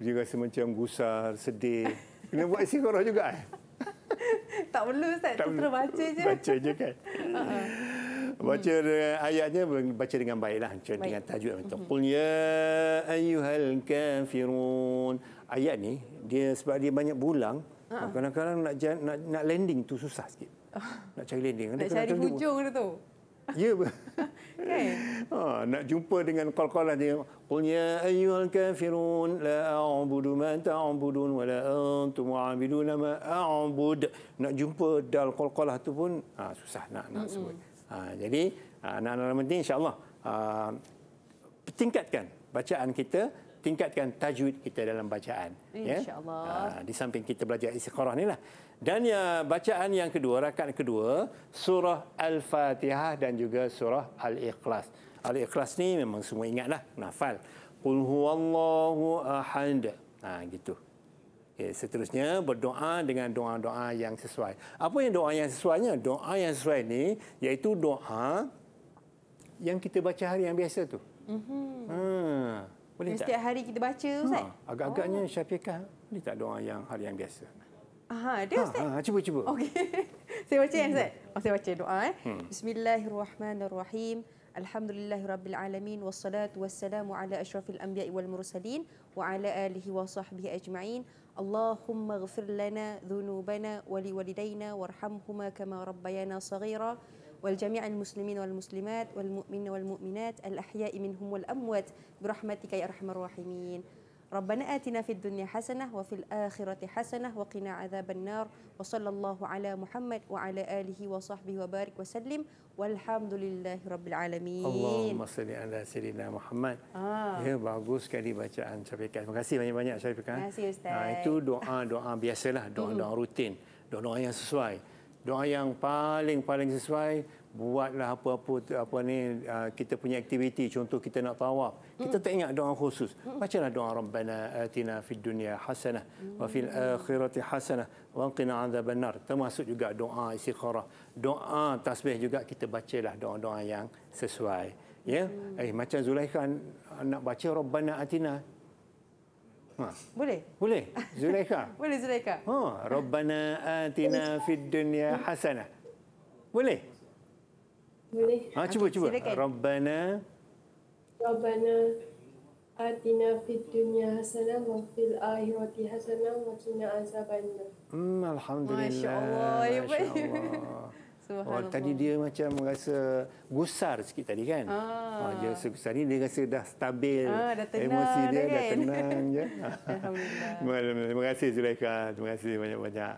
Terima kasih. Dia rasa gusar, sedih. Kena buat [LAUGHS] isi korang juga. Eh? [LAUGHS] tak perlu Ustaz, tak perlu baca je. Baca je kan. Uh-uh. baca hmm. ayatnya baca dengan baiklah Baik. dengan tajwid macam qul ya ayyuhal kafirun. Ayat ni dia sebab dia banyak bulang, uh-uh. kadang-kadang nak, nak nak landing tu susah sikit. [LAUGHS] nak cari landing. Nak cari hujung tu. Ya. Okay. [LAUGHS] Ha, nak jumpa dengan qalqalah dia. Qul ya ayyuhal kafirun la a'budu ma ta'budun wa la antum a'buduna ma a'bud. Nak jumpa dal qalqalah tu pun ha, susah nak nak sebut. Ha, jadi anak-anak ha, ramai -anak insya-Allah ha, tingkatkan bacaan kita tingkatkan tajwid kita dalam bacaan ya. insya-Allah ya? di samping kita belajar istiqarah ni lah. Dan ya, bacaan yang kedua, rakan kedua, surah Al-Fatihah dan juga surah Al-Ikhlas. Al-Ikhlas ni memang semua ingatlah, nafal. Qul huwallahu ahad. Ha, gitu. Okay, seterusnya berdoa dengan doa-doa yang sesuai. Apa yang doa yang sesuainya? Doa yang sesuai ni iaitu doa yang kita baca hari yang biasa tu. Mm-hmm. Ha, boleh yang tak? Setiap hari kita baca, Ustaz? Ha, agak-agaknya oh. Syafiqah. Boleh tak doa yang hari yang biasa? Aha, ada ha, Ustaz? Ha, ha, cuba, cuba. Okey. [LAUGHS] saya baca ya, Ustaz? Oh, saya baca doa. Eh. Hmm. Bismillahirrahmanirrahim. Alhamdulillahirrabbilalamin. Wassalatu wassalamu ala ashrafil anbiya'i wal mursalin. Wa ala alihi wa sahbihi ajma'in. Allahumma ghafir lana dhunubana wali walidayna warhamhuma kama rabbayana saghira. والجميع المسلمين والمسلمات والمؤمنين والمؤمنات الأحياء منهم والأموات برحمتك يا أرحم الراحمين ربنا آتنا في الدنيا حسنة وفي الآخرة حسنة وقنا عذاب النار وصلى الله على محمد وعلى آله وصحبه وبارك وسلم والحمد لله رب العالمين اللهم صل على سيدنا محمد آه. ya bagus sekali bacaan Syafiqah terima kasih banyak-banyak Syafiqah terima Ustaz nah, itu doa-doa biasalah doa-doa hmm. rutin doa-doa yang sesuai doa yang paling-paling sesuai buatlah apa-apa apa ni ah, kita punya aktiviti contoh kita nak tawaf kita tak ingat doa khusus bacalah doa rabbana atina fid dunya hasanah wa fil akhirati hasanah wa qina adzaban nar termasuk juga doa istikharah doa tasbih juga kita bacalah doa-doa yang sesuai ya hmm. eh macam Zulaikha nak baca rabbana atina Ha. Boleh? Boleh. Zulaikha. [LAUGHS] Boleh Zulaikha. Ha, Rabbana atina [LAUGHS] fid dunya hasanah. Boleh? Boleh. Ha, cuba, okay, cuba. Silakan. Rabbana. Rabbana. Atina fit dunia hasanah wa fil akhirati hasanah wa kina azabanna. Hmm, Alhamdulillah. Masya Allah. Masya Allah. [LAUGHS] Oh, tadi dia macam rasa gusar sikit tadi kan. Ah. Oh, dia rasa gusar ni dia rasa dah stabil. Ah, dah tenang, Emosi dia dah, kan? dah tenang je. Ya. [LAUGHS] [LAUGHS] Alhamdulillah. Terima kasih Zulaika. Terima kasih banyak-banyak.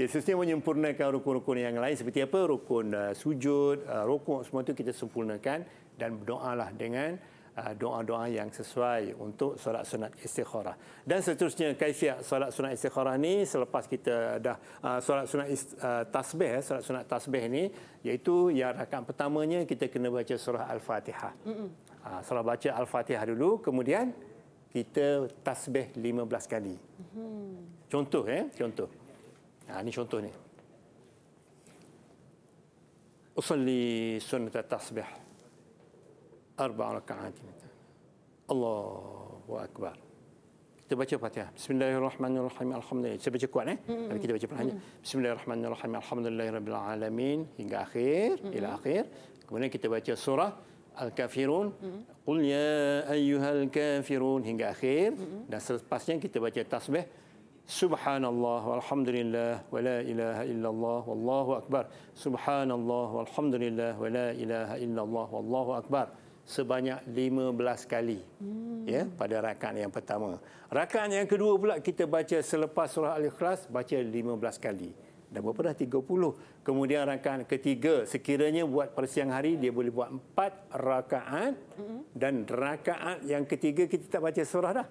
Okay, sesetengah menyempurnakan rukun-rukun yang lain seperti apa rukun uh, sujud, uh, rukun semua itu kita sempurnakan dan berdoalah dengan uh, doa-doa yang sesuai untuk solat sunat istikharah. Dan seterusnya kaifiat solat sunat istikharah ni selepas kita dah uh, solat sunat uh, tasbih, eh, solat sunat tasbih ni iaitu yang rakaat pertamanya kita kena baca surah al-Fatihah. Hmm. Uh, ah, solat baca al-Fatihah dulu kemudian kita tasbih 15 kali. Hmm. Contoh eh, contoh. يعني شنطه هنا اصلي سنه التصبيح اربع ركعات الله اكبر كتب بجي فاتحه بسم الله الرحمن الرحيم الحمد لله سبجي كوانه كتب بجي فاتحه بسم الله الرحمن الرحيم الحمد لله رب العالمين الى اخير الى اخير kemudian kita baca surah Al-Kafirun. Mm-hmm. Qul ya ayyuhal kafirun. Hingga akhir. Mm-hmm. Dan selepasnya kita baca tasbih. Subhanallah walhamdulillah wa la ilaha illallah wallahu akbar. Subhanallah walhamdulillah wa la ilaha illallah wallahu akbar sebanyak 15 kali. Hmm. Ya, pada rakaat yang pertama. Rakaat yang kedua pula kita baca selepas surah Al-Ikhlas baca 15 kali. Dah berapa dah 30. Kemudian rakaat ketiga sekiranya buat pada siang hari dia boleh buat 4 rakaat hmm. dan rakaat yang ketiga kita tak baca surah dah.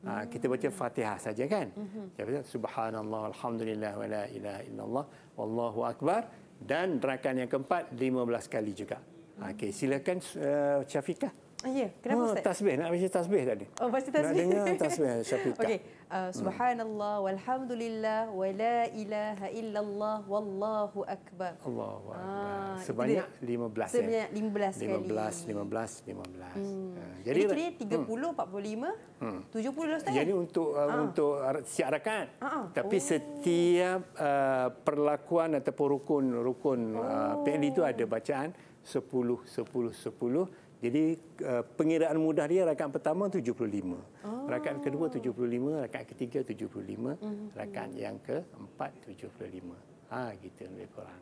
Ha, kita baca Fatihah saja kan. Mm-hmm. Subhanallah alhamdulillah wala ilaha illallah wallahu akbar dan rakan yang keempat 15 kali juga. Mm-hmm. Okey silakan uh, Syafiqah. Ah, ya, kenapa oh, Ustaz? Tasbih, nak baca tasbih tadi. Oh, baca tasbih. Nak dengar [LAUGHS] tasbih Syafiqah. Okey. Uh, Subhanallah, hmm. walhamdulillah, wa la ilaha illallah, wallahu akbar. Allah. ah, akbar. Sebanyak lima belas. Ya? Sebanyak lima belas kali. Lima belas, lima belas, lima belas. Hmm. Ah, jadi, jadi hmm. tiga puluh, empat puluh lima, hmm. tujuh puluh Ustaz. Jadi untuk uh, ah. untuk siarakan. Ah. Tapi oh. setiap uh, perlakuan ataupun rukun-rukun uh, oh. uh, PLD itu e ada bacaan. Sepuluh, sepuluh, sepuluh. Jadi uh, pengiraan mudah dia rakaat pertama 75. Oh. Rakaat kedua 75, rakaat ketiga 75, mm-hmm. rakaat yang keempat 75. Ha gitu lebih kurang.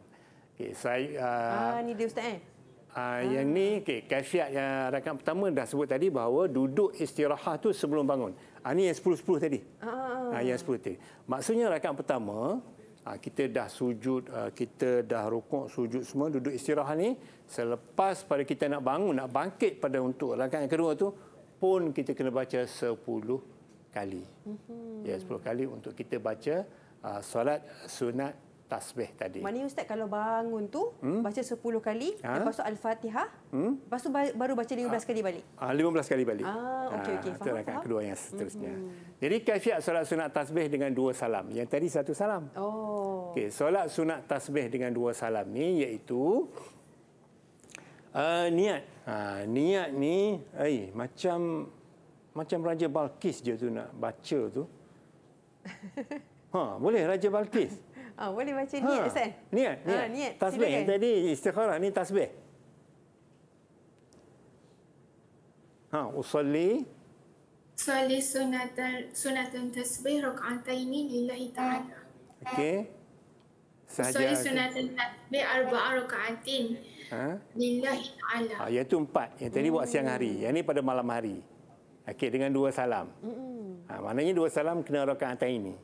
Okey saya uh, Ah ni dia ustaz eh. Uh, yang ni okay, kasiat yang rakan pertama dah sebut tadi bahawa duduk istirahat tu sebelum bangun. Ah ni yang 10 10 tadi. Ah uh, yang 10 tadi. Maksudnya rakan pertama kita dah sujud kita dah rukuk sujud semua duduk istirahat ni selepas pada kita nak bangun, nak bangkit pada untuk langkah yang kedua tu pun kita kena baca 10 kali. Mhm. Ya, 10 kali untuk kita baca uh, solat sunat tasbih tadi. Maknanya Ustaz kalau bangun tu hmm? baca 10 kali ha? lepas tu Al-Fatihah hmm? lepas tu baru baca 15 ha? kali balik. Ah ha, ah, 15 kali balik. Ah okey ah, okey faham. Langkah kedua yang seterusnya. Hmm. Jadi kaifiat solat sunat tasbih dengan dua salam. Yang tadi satu salam. Oh. Okey solat sunat tasbih dengan dua salam ni iaitu Uh, niat. Ha, niat ni ai eh, macam macam Raja Balkis je tu nak baca tu. [LAUGHS] Ha, boleh Raja Balkis? Ha, boleh baca ha, niat ha, Ustaz. Niat, niat. Ha, niat. Tasbih Silakan. tadi istikharah ni tasbih. Ha, usalli Usalli sunatan sunatan tasbih rak'ataini lillahi ta'ala. Okey. Usalli sunatan tasbih arba'a rak'atin. Ha? Lillahi ta'ala. Ah, yang itu empat. Yang tadi mm. buat siang hari. Yang ini pada malam hari. Okey, dengan dua salam. Ha, maknanya dua salam kena rakan atas ini.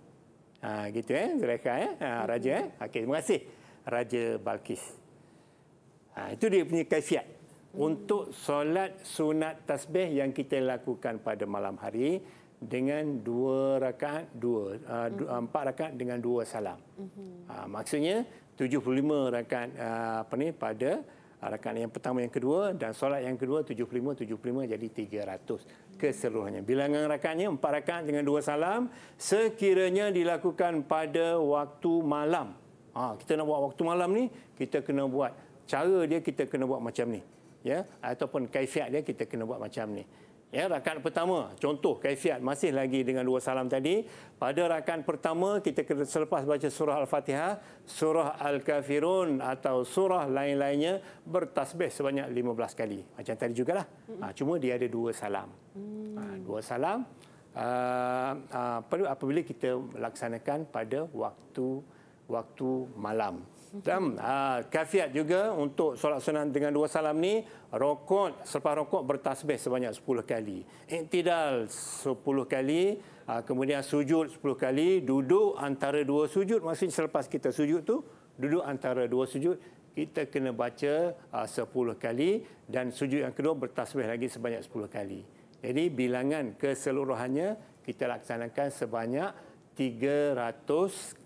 Ha, gitu eh, Zuraika eh. Ha, Raja eh. Okey, terima kasih. Raja Balkis. Ha, itu dia punya kaifiat. Mm. Untuk solat sunat tasbih yang kita lakukan pada malam hari dengan dua rakaat dua, uh, ah, dua ah, empat rakaat dengan dua salam. Mm-hmm. Uh, maksudnya 75 rakaat ah, apa ni pada ah, rakaat yang pertama yang kedua dan solat yang kedua 75 75 jadi 300 keseluruhannya bilangan rakaatnya empat rakaat dengan dua salam sekiranya dilakukan pada waktu malam ha, kita nak buat waktu malam ni kita kena buat cara dia kita kena buat macam ni ya ataupun kaifiat dia kita kena buat macam ni Ya, rakan pertama, contoh kaifiat masih lagi dengan dua salam tadi. Pada rakan pertama, kita selepas baca surah Al-Fatihah, surah Al-Kafirun atau surah lain-lainnya bertasbih sebanyak 15 kali. Macam tadi jugalah. Hmm. Ha, cuma dia ada dua salam. Hmm. Ha, dua salam uh, uh, apabila kita laksanakan pada waktu waktu malam. Dan, uh, ha, kafiat juga untuk solat sunat dengan dua salam ni rokok selepas rokok bertasbih sebanyak 10 kali. Iktidal 10 kali, uh, kemudian sujud 10 kali, duduk antara dua sujud masih selepas kita sujud tu duduk antara dua sujud kita kena baca ha, uh, 10 kali dan sujud yang kedua bertasbih lagi sebanyak 10 kali. Jadi bilangan keseluruhannya kita laksanakan sebanyak 300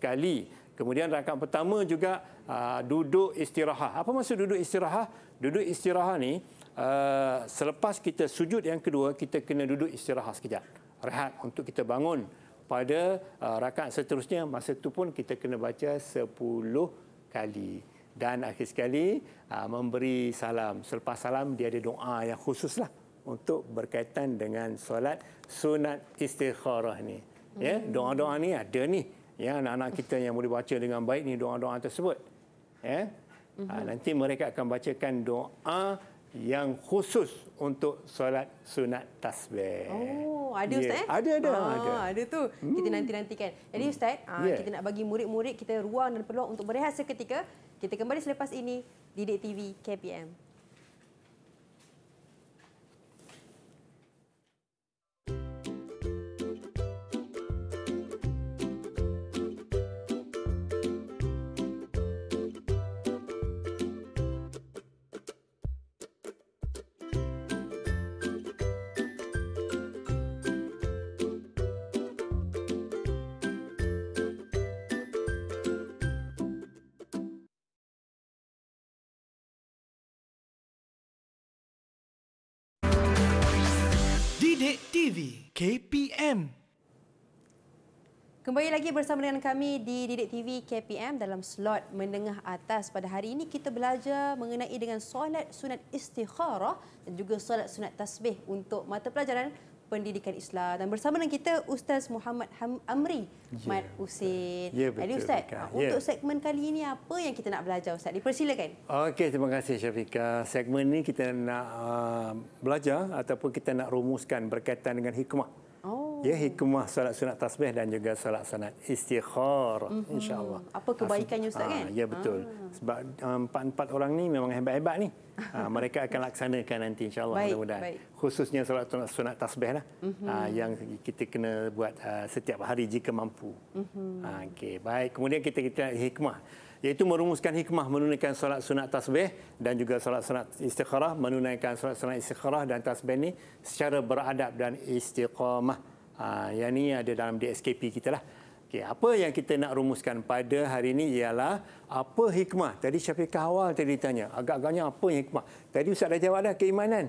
kali. Kemudian rangkaian pertama juga uh, duduk istirahat. Apa maksud duduk istirahat? Duduk istirahat ni uh, selepas kita sujud yang kedua kita kena duduk istirahat sekejap. Rehat untuk kita bangun pada uh, rakaat seterusnya masa tu pun kita kena baca 10 kali dan akhir sekali uh, memberi salam. Selepas salam dia ada doa yang khususlah untuk berkaitan dengan solat sunat istikharah ni. Ya, doa-doa ni ada ni ya anak-anak kita yang boleh baca dengan baik ni doa-doa tersebut ya mm-hmm. ha, nanti mereka akan bacakan doa yang khusus untuk solat sunat tasbih. Oh, ada yeah. ustaz eh? Ada ada. Ha, ada. ada tu. Hmm. Kita nanti-nantikan. Jadi hmm. ustaz, yeah. Ya. kita nak bagi murid-murid kita ruang dan peluang untuk berehat seketika. Kita kembali selepas ini Didik TV KPM. Sidik TV KPM Kembali lagi bersama dengan kami di Didik TV KPM dalam slot menengah atas pada hari ini kita belajar mengenai dengan solat sunat istikharah dan juga solat sunat tasbih untuk mata pelajaran pendidikan Islam dan bersama dengan kita Ustaz Muhammad Ham- Amri yeah, Mat Husin. yeah, betul. Jadi Ustaz, Syafika. untuk yeah. segmen kali ini apa yang kita nak belajar Ustaz? Dipersilakan. Okey, terima kasih Syafika. Segmen ini kita nak uh, belajar ataupun kita nak rumuskan berkaitan dengan hikmah. Ya hikmah solat sunat tasbih dan juga solat sunat istighar mm-hmm. insyaallah. Apa kebaikannya ustaz ah, kan? Ya betul. Ha. Sebab ah, empat-empat um, orang ni memang hebat-hebat ni. Ha, [LAUGHS] mereka akan laksanakan nanti insyaallah mudah-mudahan. Baik. Khususnya solat sunat, sunat tasbih lah. Mm-hmm. Ha, yang kita kena buat uh, setiap hari jika mampu. Mm-hmm. Ha, okay. baik. Kemudian kita kita hikmah iaitu merumuskan hikmah menunaikan solat sunat tasbih dan juga solat sunat istikharah menunaikan solat sunat istikharah dan tasbih ni secara beradab dan istiqamah Ah, yang ni ada dalam DSKP kita lah. Okay, apa yang kita nak rumuskan pada hari ini ialah apa hikmah? Tadi Syafiqah awal tadi tanya, agak-agaknya apa hikmah? Tadi Ustaz dah jawab dah, keimanan.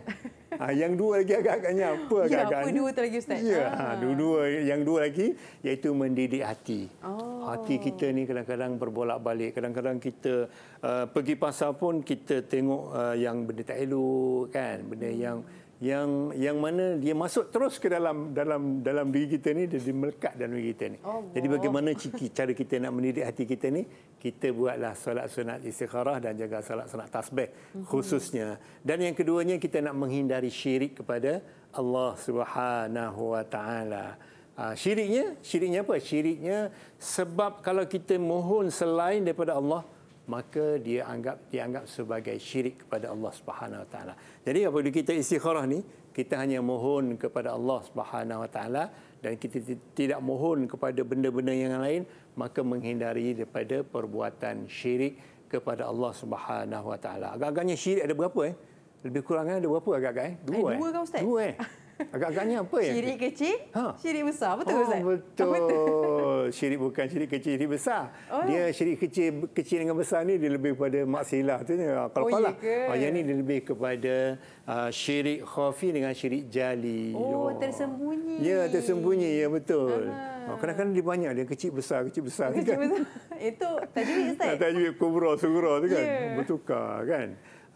ha, [LAUGHS] yang dua lagi agak-agaknya apa ya, agak-agaknya? Ya, apa dua lagi Ustaz? Ya, ha. dua-dua. Yang dua lagi iaitu mendidik hati. Oh. Hati kita ni kadang-kadang berbolak-balik. Kadang-kadang kita uh, pergi pasar pun kita tengok uh, yang benda tak elok kan, benda yang yang yang mana dia masuk terus ke dalam dalam dalam diri kita ni dia melekat dalam diri kita ni. Oh, Jadi bagaimana cara kita nak mendidik hati kita ni? Kita buatlah solat sunat istikharah dan jaga solat sunat tasbih mhm. khususnya. Dan yang keduanya kita nak menghindari syirik kepada Allah Subhanahu Wa Taala. Ah, syiriknya, syiriknya apa? Syiriknya sebab kalau kita mohon selain daripada Allah, maka dia anggap dianggap sebagai syirik kepada Allah Subhanahu Wataala. Jadi apabila kita istikharah ni, kita hanya mohon kepada Allah Subhanahu Wataala dan kita tidak mohon kepada benda-benda yang lain, maka menghindari daripada perbuatan syirik kepada Allah Subhanahu Wataala. Agak-agaknya syirik ada berapa eh? Lebih kurangnya ada berapa agak-agak eh? Dua. Eh, dua kan, eh? kan ustaz? Dua eh. [LAUGHS] Agak-agaknya apa ya? Syirik kecil, ha? syirik besar. Betul oh, Ustaz? Betul. Sirik [LAUGHS] bukan sirik kecil, sirik besar. Oh. Dia sirik kecil kecil dengan besar ni dia lebih kepada maksilah tu. Ha, kalau oh, pala. Ya ke? Ha, yang ni lebih kepada uh, syirik khafi dengan sirik jali. Oh, oh. tersembunyi. Ya, tersembunyi. Ya, betul. Aha. Kadang-kadang dia banyak. Dia kecil besar, kecil besar. Kecil kan? besar. Itu tajwid [LAUGHS] Ustaz. Tajwid kubra, sugra tu kan. Yeah. Bertukar kan.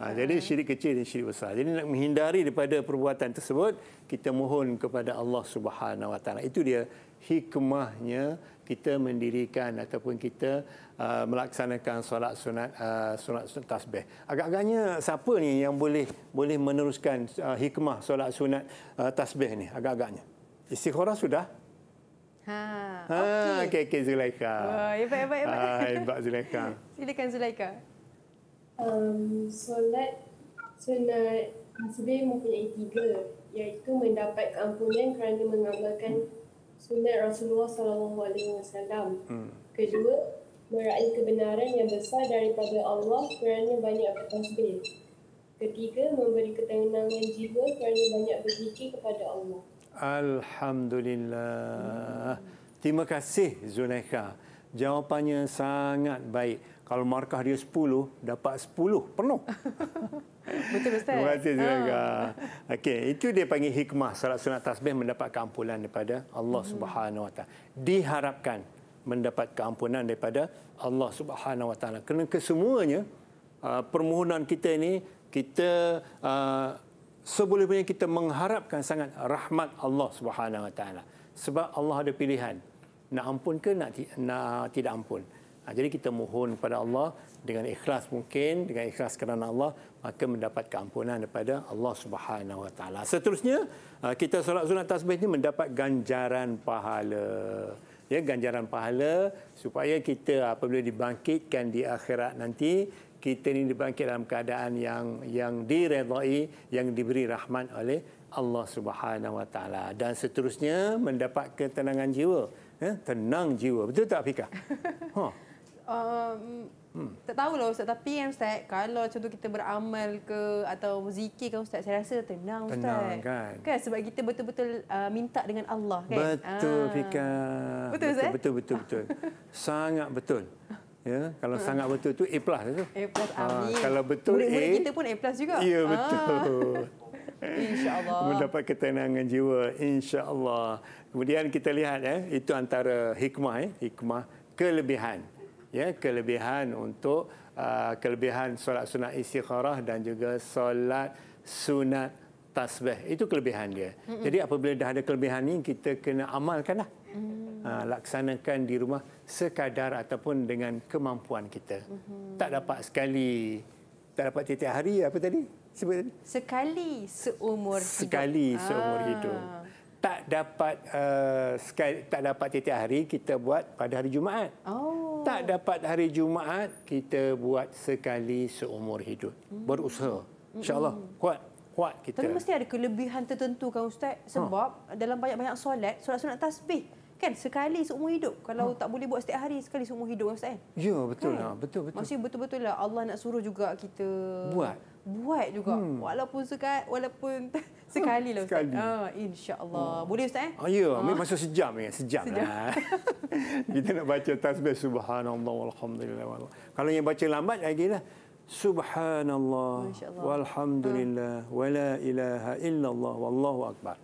Ha, jadi syirik kecil dan syirik besar. Jadi nak menghindari daripada perbuatan tersebut, kita mohon kepada Allah Subhanahu Wa Taala. Itu dia hikmahnya kita mendirikan ataupun kita uh, melaksanakan solat sunat uh, solat sunat tasbih. Agak-agaknya siapa ni yang boleh boleh meneruskan uh, hikmah solat sunat uh, tasbih ni agak-agaknya? Istikharah sudah? Ha. Ha, okey okay, okay, Zulaika. Oh, hebat hebat hebat. Ha, hebat Zulaika. [LAUGHS] Silakan Zulaika um, solat sunat sebenarnya mempunyai tiga iaitu mendapat keampunan kerana mengamalkan sunat Rasulullah sallallahu alaihi wasallam. Hmm. Kedua, meraih kebenaran yang besar daripada Allah kerana banyak bertasbih. Ketiga, memberi ketenangan jiwa kerana banyak berzikir kepada Allah. Alhamdulillah. Terima kasih Zulaikha. Jawapannya sangat baik kalau markah dia 10 dapat 10 penuh. [LAUGHS] Betul ustaz. Terima kasih juga. Ah. Ha. Okey, itu dia panggil hikmah salat sunat tasbih mendapat keampunan daripada Allah hmm. Subhanahu Wa Diharapkan mendapat keampunan daripada Allah Subhanahu Wa Taala. Kerana kesemuanya ah, permohonan kita ini kita ah, sebolehnya kita mengharapkan sangat rahmat Allah Subhanahu Wa Taala. Sebab Allah ada pilihan nak ampun ke nak, nak tidak ampun. Ha, jadi kita mohon kepada Allah dengan ikhlas mungkin, dengan ikhlas kerana Allah, maka mendapat keampunan daripada Allah Subhanahu Wa Taala. Seterusnya, ha, kita solat sunat tasbih ini mendapat ganjaran pahala. Ya, ganjaran pahala supaya kita apabila dibangkitkan di akhirat nanti, kita ini dibangkit dalam keadaan yang yang diredai, yang diberi rahmat oleh Allah Subhanahu Wa Taala. Dan seterusnya, mendapat ketenangan jiwa. Ya, tenang jiwa. Betul tak, Fika? [LAUGHS] Huh. Ha. Um, hmm. Tak tahulah Ustaz, tapi yang Ustaz, kalau contoh kita beramal ke atau zikir kan Ustaz, saya rasa tenang Ustaz. Tenang kan. Kan, sebab kita betul-betul uh, minta dengan Allah kan. Betul ah. Fika. Betul Ustaz? Betul, betul, betul. [LAUGHS] sangat betul. Ya, kalau hmm. sangat betul tu A plus tu. A plus, ah, amin. kalau betul Mulai -mulai A. kita pun A plus juga. Ya, betul. Ah. [LAUGHS] InsyaAllah. Mendapat ketenangan jiwa. InsyaAllah. Kemudian kita lihat, eh, itu antara hikmah. Eh, hikmah kelebihan ya kelebihan untuk uh, kelebihan solat sunat istikharah dan juga solat sunat tasbih itu kelebihan dia Mm-mm. jadi apabila dah ada kelebihan ini kita kena amalkanlah mm. uh, laksanakan di rumah sekadar ataupun dengan kemampuan kita hmm tak dapat sekali tak dapat tiap hari apa tadi sebut tadi sekali seumur sekali seumur ah. hidup tak dapat uh, eh, sky, tak dapat setiap hari kita buat pada hari Jumaat. Oh. Tak dapat hari Jumaat kita buat sekali seumur hidup. Hmm. Berusaha. Hmm. Insya-Allah hmm. kuat kuat kita. Tapi mesti ada kelebihan tertentu kan ustaz sebab ha. dalam banyak-banyak solat, solat-solat tasbih kan sekali seumur hidup kalau ha. tak boleh buat setiap hari sekali seumur hidup kan, ustaz kan. Ya betul kan? lah, betul betul. Masih betul-betul lah Allah nak suruh juga kita buat buat juga hmm. walaupun sekat walaupun [LAUGHS] sekali lah ustaz. Ha uh, insya-Allah. Hmm. Boleh ustaz eh? Oh ya, ambil ah. masuk sejam ya, sejam, sejam. lah. [LAUGHS] Kita nak baca tasbih subhanallah walhamdulillah wallah. Kalau yang baca lambat lagi lah Subhanallah walhamdulillah ha. wala ilaha illallah wallahu akbar.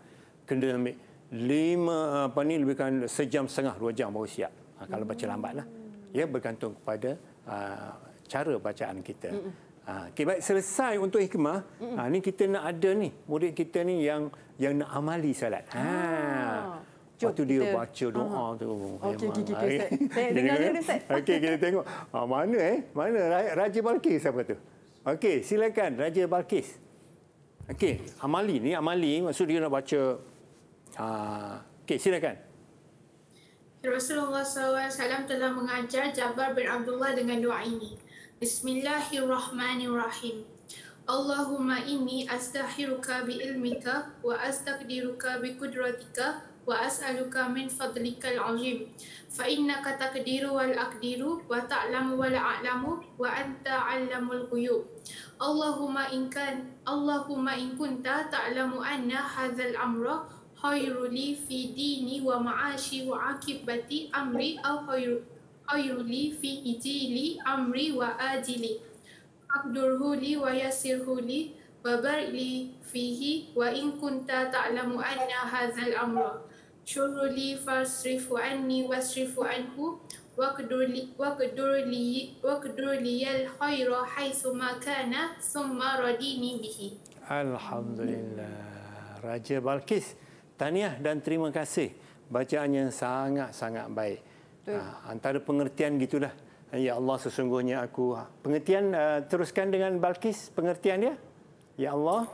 Kena ambil lima apa ni lebih kurang sejam setengah dua jam baru siap. kalau baca lambatlah. Hmm. Ya bergantung kepada uh, cara bacaan kita. Mm-mm. Ha, ah, okay, baik selesai untuk hikmah. Ha, ah, ini kita nak ada ni murid kita ni yang yang nak amali salat. Ha. Jom, Lepas dia kita, baca doa uh, tu. Oh, oh, okey, okey, okey. Saya [LAUGHS] dengar dia, Ustaz. [LAUGHS] Okey, kita tengok. Ha, mana eh? Mana Raja Balkis siapa tu? Okey, silakan Raja Balkis. Okey, amali ni amali maksud dia nak baca ha, okey, silakan. Rasulullah SAW telah mengajar Jabbar bin Abdullah dengan doa ini. Bismillahirrahmanirrahim. Allahumma inni astahiruka bi ilmika wa astaqdiruka bi kudratika wa as'aluka min fadlikal azim. Fa innaka taqdiru wal aqdiru wa ta'lamu wal a'lamu wa anta 'allamul ghuyub. Allahumma in kan Allahumma in kunta ta'lamu anna hadzal amra khairu li fi dini wa ma'ashi wa akibati amri aw khairu ayuli fi ijili amri wa ajili Abdurhu li wa yasirhu li Babar li fihi wa in kunta ta'lamu anna hazal amra Syuruh li fasrifu wa wasrifu anhu Waqdur li, waqdur li, yal khayra haithu ma kana Thumma radini bihi Alhamdulillah Raja Balkis Tahniah dan terima kasih Bacaan yang sangat-sangat baik Betul. Ha, antara pengertian gitulah. Ya Allah sesungguhnya aku ah, pengertian uh, teruskan dengan Balkis pengertian dia. Ya Allah.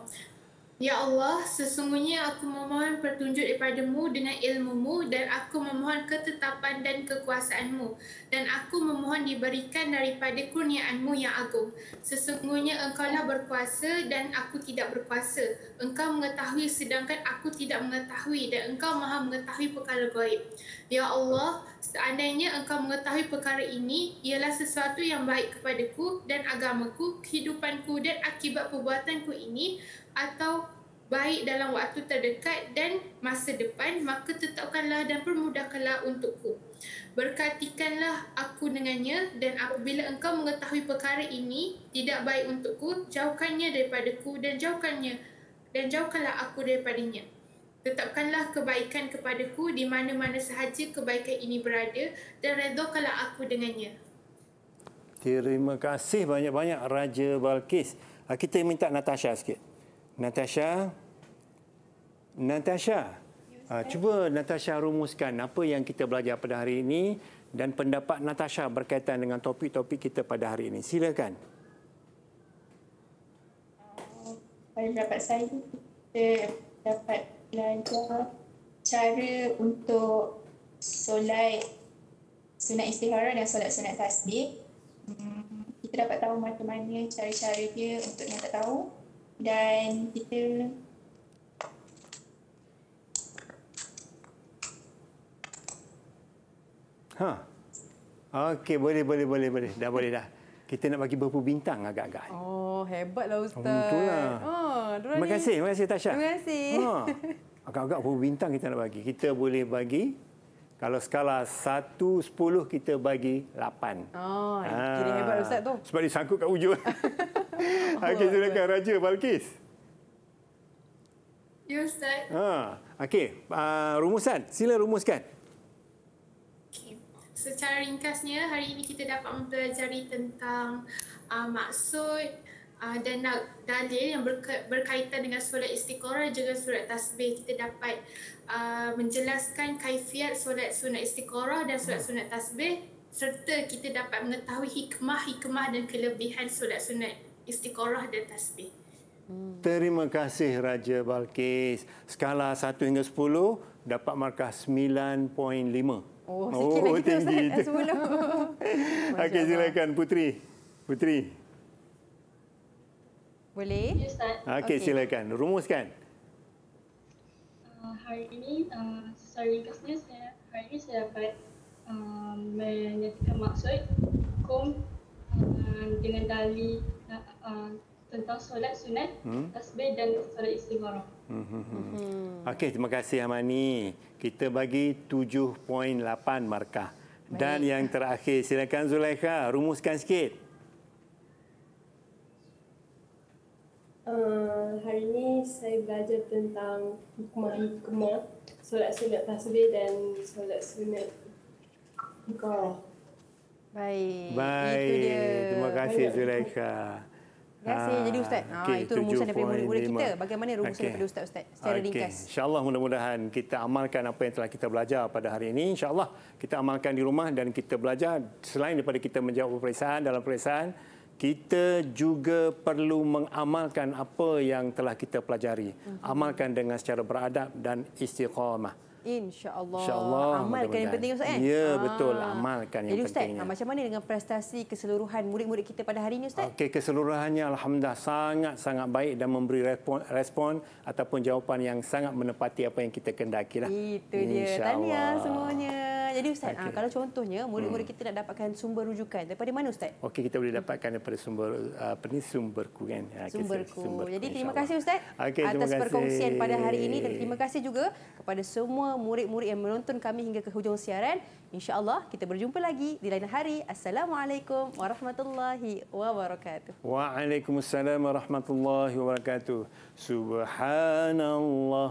Ya Allah, sesungguhnya aku memohon petunjuk daripadamu dengan ilmumu dan aku memohon ketetapan dan kekuasaanmu dan aku memohon diberikan daripada kurniaanmu yang agung. Sesungguhnya engkau lah berkuasa dan aku tidak berkuasa. Engkau mengetahui sedangkan aku tidak mengetahui dan engkau maha mengetahui perkara gaib. Ya Allah, seandainya engkau mengetahui perkara ini, ialah sesuatu yang baik kepadaku dan agamaku, kehidupanku dan akibat perbuatanku ini atau baik dalam waktu terdekat dan masa depan, maka tetapkanlah dan permudahkanlah untukku berkatikanlah aku dengannya dan apabila engkau mengetahui perkara ini tidak baik untukku jauhkannya daripadaku dan jauhkannya dan jauhkanlah aku daripadanya tetapkanlah kebaikan kepadaku di mana-mana sahaja kebaikan ini berada dan redakanlah aku dengannya terima kasih banyak-banyak raja balkis ah, kita minta Natasha sikit Natasha Natasha Uh, cuba Natasha rumuskan apa yang kita belajar pada hari ini dan pendapat Natasha berkaitan dengan topik-topik kita pada hari ini. Silakan. Ah, pada pendapat saya, kita dapat belajar cara untuk solat sunat istihara dan solat sunat tasbih. Hmm, kita dapat tahu macam mana cara-cara dia untuk yang tak tahu. Dan kita Ha. Okey, boleh boleh boleh boleh. Dah boleh dah. Kita nak bagi berapa bintang agak-agak. Oh, hebatlah ustaz. Hmm, oh, betul lah. Oh, terima kasih, terima kasih Tasha. Terima kasih. Ha. [LAUGHS] Agak-agak berapa bintang kita nak bagi? Kita boleh bagi kalau skala 1 10 kita bagi 8. Oh, ha. kira hebat ustaz tu. Sebab dia sangkut kat hujung. [LAUGHS] Okey, silakan Raja Balkis. Ya, Ustaz. Ha. Okey, uh, rumusan. Sila rumuskan secara ringkasnya hari ini kita dapat mempelajari tentang uh, maksud uh, dan dalil yang berkaitan dengan solat istiqorah juga surat tasbih kita dapat uh, menjelaskan kaifiat solat sunat istiqorah dan solat hmm. sunat tasbih serta kita dapat mengetahui hikmah-hikmah dan kelebihan solat sunat istiqorah dan tasbih. Hmm. Terima kasih Raja Balkis. Skala 1 hingga 10 dapat markah 9.5. Oh, oh, sikit lagi tinggi. Ustaz. [LAUGHS] Sebelum. [LAUGHS] Okey, silakan Putri. Putri. Boleh? Ya, Ustaz. Okey, okay. silakan. Rumuskan. Uh, hari ini, uh, sorry, saya, hari ini saya dapat uh, menyatakan maksud hukum uh, dengan dali uh, uh, tentang solat sunat, hmm? tasbih dan solat istiqarah. Hmm, hmm, hmm. hmm. Okey, terima kasih Amani kita bagi 7.8 markah. Dan Baik. yang terakhir, silakan Zulaikha, rumuskan sikit. Uh, hari ini saya belajar tentang hikmah-hikmah, solat sunat tasbih dan solat sunat hikmah. Baik. Baik. Itu dia. Terima kasih Zulaikha kasih. Eh, jadi Ustaz, okay, ah, ah itu rumusan daripada murid-murid kita. Bagaimana rumusan okay. daripada Ustaz, Ustaz secara okay. ringkas? InsyaAllah mudah-mudahan kita amalkan apa yang telah kita belajar pada hari ini. InsyaAllah kita amalkan di rumah dan kita belajar selain daripada kita menjawab peperiksaan dalam peperiksaan, kita juga perlu mengamalkan apa yang telah kita pelajari. Hmm. Amalkan dengan secara beradab dan istiqamah. InsyaAllah. InsyaAllah. Amalkan yang penting Ustaz. Kan? Ya, ah. betul. Amalkan yang penting. Jadi Ustaz, pentingnya. Ah, macam mana dengan prestasi keseluruhan murid-murid kita pada hari ini Ustaz? Okey, keseluruhannya Alhamdulillah sangat-sangat baik dan memberi respon, respon ataupun jawapan yang sangat menepati apa yang kita kendaki. Lah. Itu dia. Tahniah semuanya jadi ustaz ah, okay. kalau contohnya murid-murid hmm. kita nak dapatkan sumber rujukan daripada mana ustaz okey kita boleh dapatkan daripada sumber ah, apa ni sumberku kan ah, sumberku, sumberku jadi terima kasih ustaz okay, atas terima perkongsian pada hari ini dan terima kasih juga kepada semua murid-murid yang menonton kami hingga ke hujung siaran insyaallah kita berjumpa lagi di lain hari assalamualaikum warahmatullahi wabarakatuh waalaikumsalam warahmatullahi wabarakatuh subhanallah